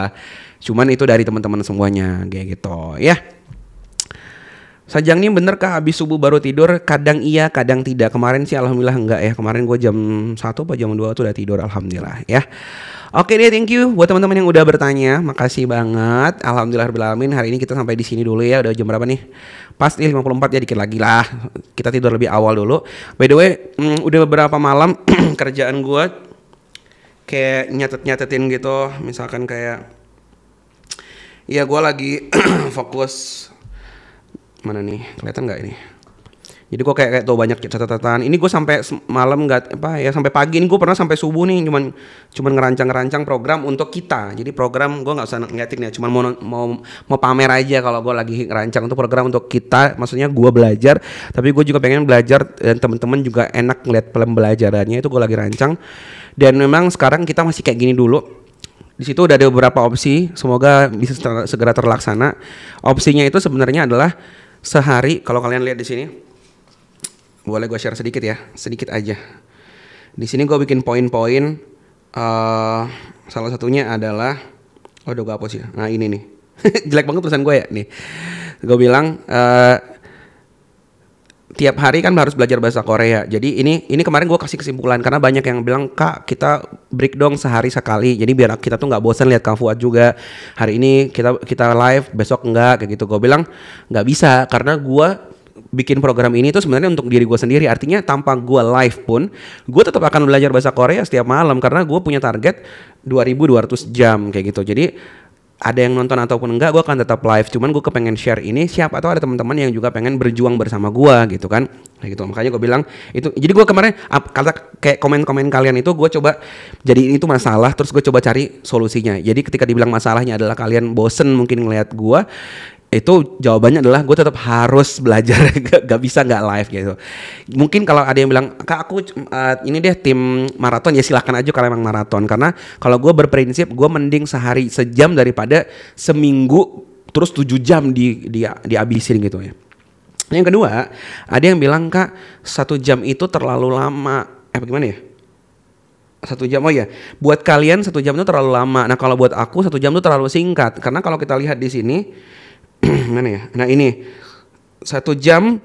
cuman itu dari teman-teman semuanya kayak gitu ya Sajangnya bener kah habis subuh baru tidur? Kadang iya, kadang tidak. Kemarin sih alhamdulillah enggak ya. Kemarin gue jam 1 atau jam 2 tuh udah tidur alhamdulillah ya. Oke deh, thank you buat teman-teman yang udah bertanya. Makasih banget. Alhamdulillah berlamin hari ini kita sampai di sini dulu ya. Udah jam berapa nih? pas Pasti 54 ya dikit lagi lah. Kita tidur lebih awal dulu. By the way, um, udah beberapa malam (clears throat) kerjaan gue kayak nyatet-nyatetin gitu. Misalkan kayak ya gue lagi (clears throat) fokus mana nih kelihatan nggak ini jadi gue kayak kayak tau banyak catatan ini gue sampai malam nggak apa ya sampai pagi ini gue pernah sampai subuh nih cuman cuman ngerancang ngerancang program untuk kita jadi program gue nggak usah ngeliatin nih, ya, cuman mau mau mau pamer aja kalau gue lagi ngerancang untuk program untuk kita maksudnya gue belajar tapi gue juga pengen belajar dan temen-temen juga enak ngeliat belajarannya itu gue lagi rancang dan memang sekarang kita masih kayak gini dulu di situ udah ada beberapa opsi semoga bisa segera terlaksana opsinya itu sebenarnya adalah sehari kalau kalian lihat di sini boleh gue share sedikit ya sedikit aja di sini gue bikin poin-poin uh, salah satunya adalah oh udah gue hapus ya nah ini nih (laughs) jelek banget tulisan gue ya nih gue bilang uh, tiap hari kan harus belajar bahasa Korea. Jadi ini ini kemarin gue kasih kesimpulan karena banyak yang bilang kak kita break dong sehari sekali. Jadi biar kita tuh nggak bosan lihat Kang Fuad juga. Hari ini kita kita live, besok enggak kayak gitu. Gue bilang nggak bisa karena gue bikin program ini tuh sebenarnya untuk diri gue sendiri. Artinya tanpa gue live pun, gue tetap akan belajar bahasa Korea setiap malam karena gue punya target 2.200 jam kayak gitu. Jadi ada yang nonton ataupun enggak gue akan tetap live cuman gue kepengen share ini siapa atau ada teman-teman yang juga pengen berjuang bersama gue gitu kan nah, gitu makanya gue bilang itu jadi gue kemarin kata kayak komen-komen kalian itu gue coba jadi itu masalah terus gue coba cari solusinya jadi ketika dibilang masalahnya adalah kalian bosen mungkin ngelihat gue itu jawabannya adalah gue tetap harus (laughs) belajar gak, gak bisa gak live gitu mungkin kalau ada yang bilang kak aku uh, ini deh tim maraton ya silahkan aja kalau emang maraton karena kalau gue berprinsip gue mending sehari sejam daripada seminggu terus tujuh jam di di dihabisin gitu ya yang kedua ada yang bilang kak satu jam itu terlalu lama eh bagaimana ya satu jam oh ya buat kalian satu jam itu terlalu lama nah kalau buat aku satu jam itu terlalu singkat karena kalau kita lihat di sini (clears throat) mana ya? Nah ini satu jam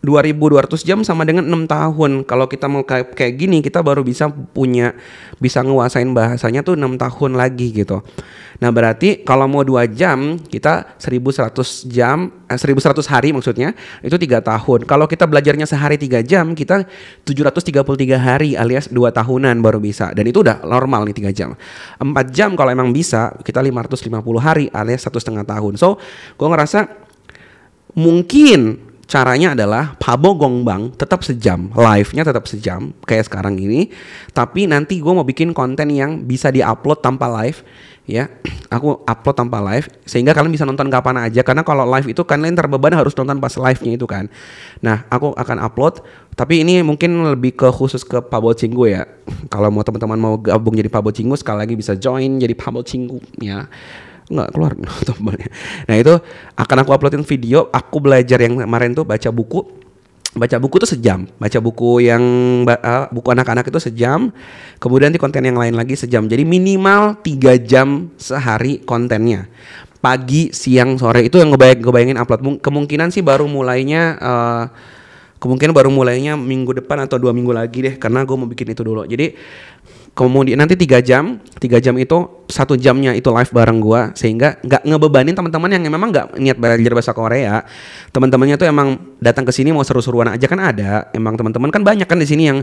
2200 jam sama dengan 6 tahun. Kalau kita mau kayak, kayak gini kita baru bisa punya bisa nguasain bahasanya tuh 6 tahun lagi gitu. Nah, berarti kalau mau 2 jam kita 1100 jam eh, 1100 hari maksudnya itu 3 tahun. Kalau kita belajarnya sehari 3 jam kita 733 hari alias 2 tahunan baru bisa dan itu udah normal nih 3 jam. 4 jam kalau emang bisa kita 550 hari alias satu setengah tahun. So, gue ngerasa mungkin caranya adalah Pabo Gongbang tetap sejam, live-nya tetap sejam kayak sekarang ini. Tapi nanti gue mau bikin konten yang bisa diupload tanpa live ya. (clears throat) Aku upload tanpa live sehingga kalian bisa nonton kapan aja karena kalau live itu kan kalian terbeban harus nonton pas live-nya itu kan. Nah, aku akan upload tapi ini mungkin lebih ke khusus ke Pabo Cinggu ya. (clears throat) Kalau mau teman-teman mau gabung jadi Pabo Cinggu sekali lagi bisa join jadi Pabo Cinggu ya nggak keluar (laughs) tombolnya nah itu akan aku uploadin video aku belajar yang kemarin tuh baca buku baca buku tuh sejam baca buku yang eh, buku anak-anak itu sejam kemudian nanti konten yang lain lagi sejam jadi minimal tiga jam sehari kontennya pagi siang sore itu yang ngebayang ngebayangin upload kemungkinan sih baru mulainya uh, kemungkinan baru mulainya minggu depan atau dua minggu lagi deh karena gue mau bikin itu dulu jadi kemudian nanti tiga jam tiga jam itu satu jamnya itu live bareng gue sehingga nggak ngebebanin teman-teman yang memang nggak niat belajar bahasa Korea teman-temannya tuh emang datang ke sini mau seru-seruan aja kan ada emang teman-teman kan banyak kan di sini yang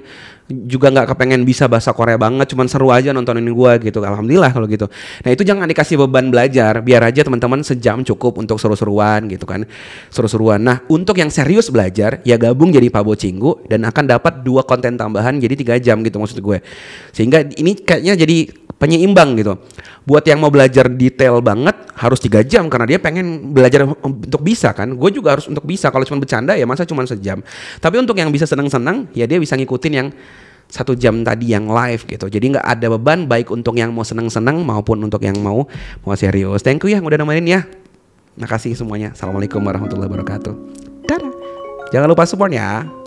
juga nggak kepengen bisa bahasa Korea banget cuman seru aja nontonin gue gitu alhamdulillah kalau gitu nah itu jangan dikasih beban belajar biar aja teman-teman sejam cukup untuk seru-seruan gitu kan seru-seruan nah untuk yang serius belajar ya gabung jadi Pabo Cinggu dan akan dapat dua konten tambahan jadi tiga jam gitu maksud gue sehingga ini kayaknya jadi penyeimbang gitu. Buat yang mau belajar detail banget harus tiga jam karena dia pengen belajar untuk bisa kan. Gue juga harus untuk bisa kalau cuma bercanda ya masa cuma sejam. Tapi untuk yang bisa senang-senang ya dia bisa ngikutin yang satu jam tadi yang live gitu. Jadi nggak ada beban baik untuk yang mau senang-senang maupun untuk yang mau mau serius. Thank you ya udah nemenin ya. Makasih semuanya. Assalamualaikum warahmatullahi wabarakatuh. Dadah. Jangan lupa support ya.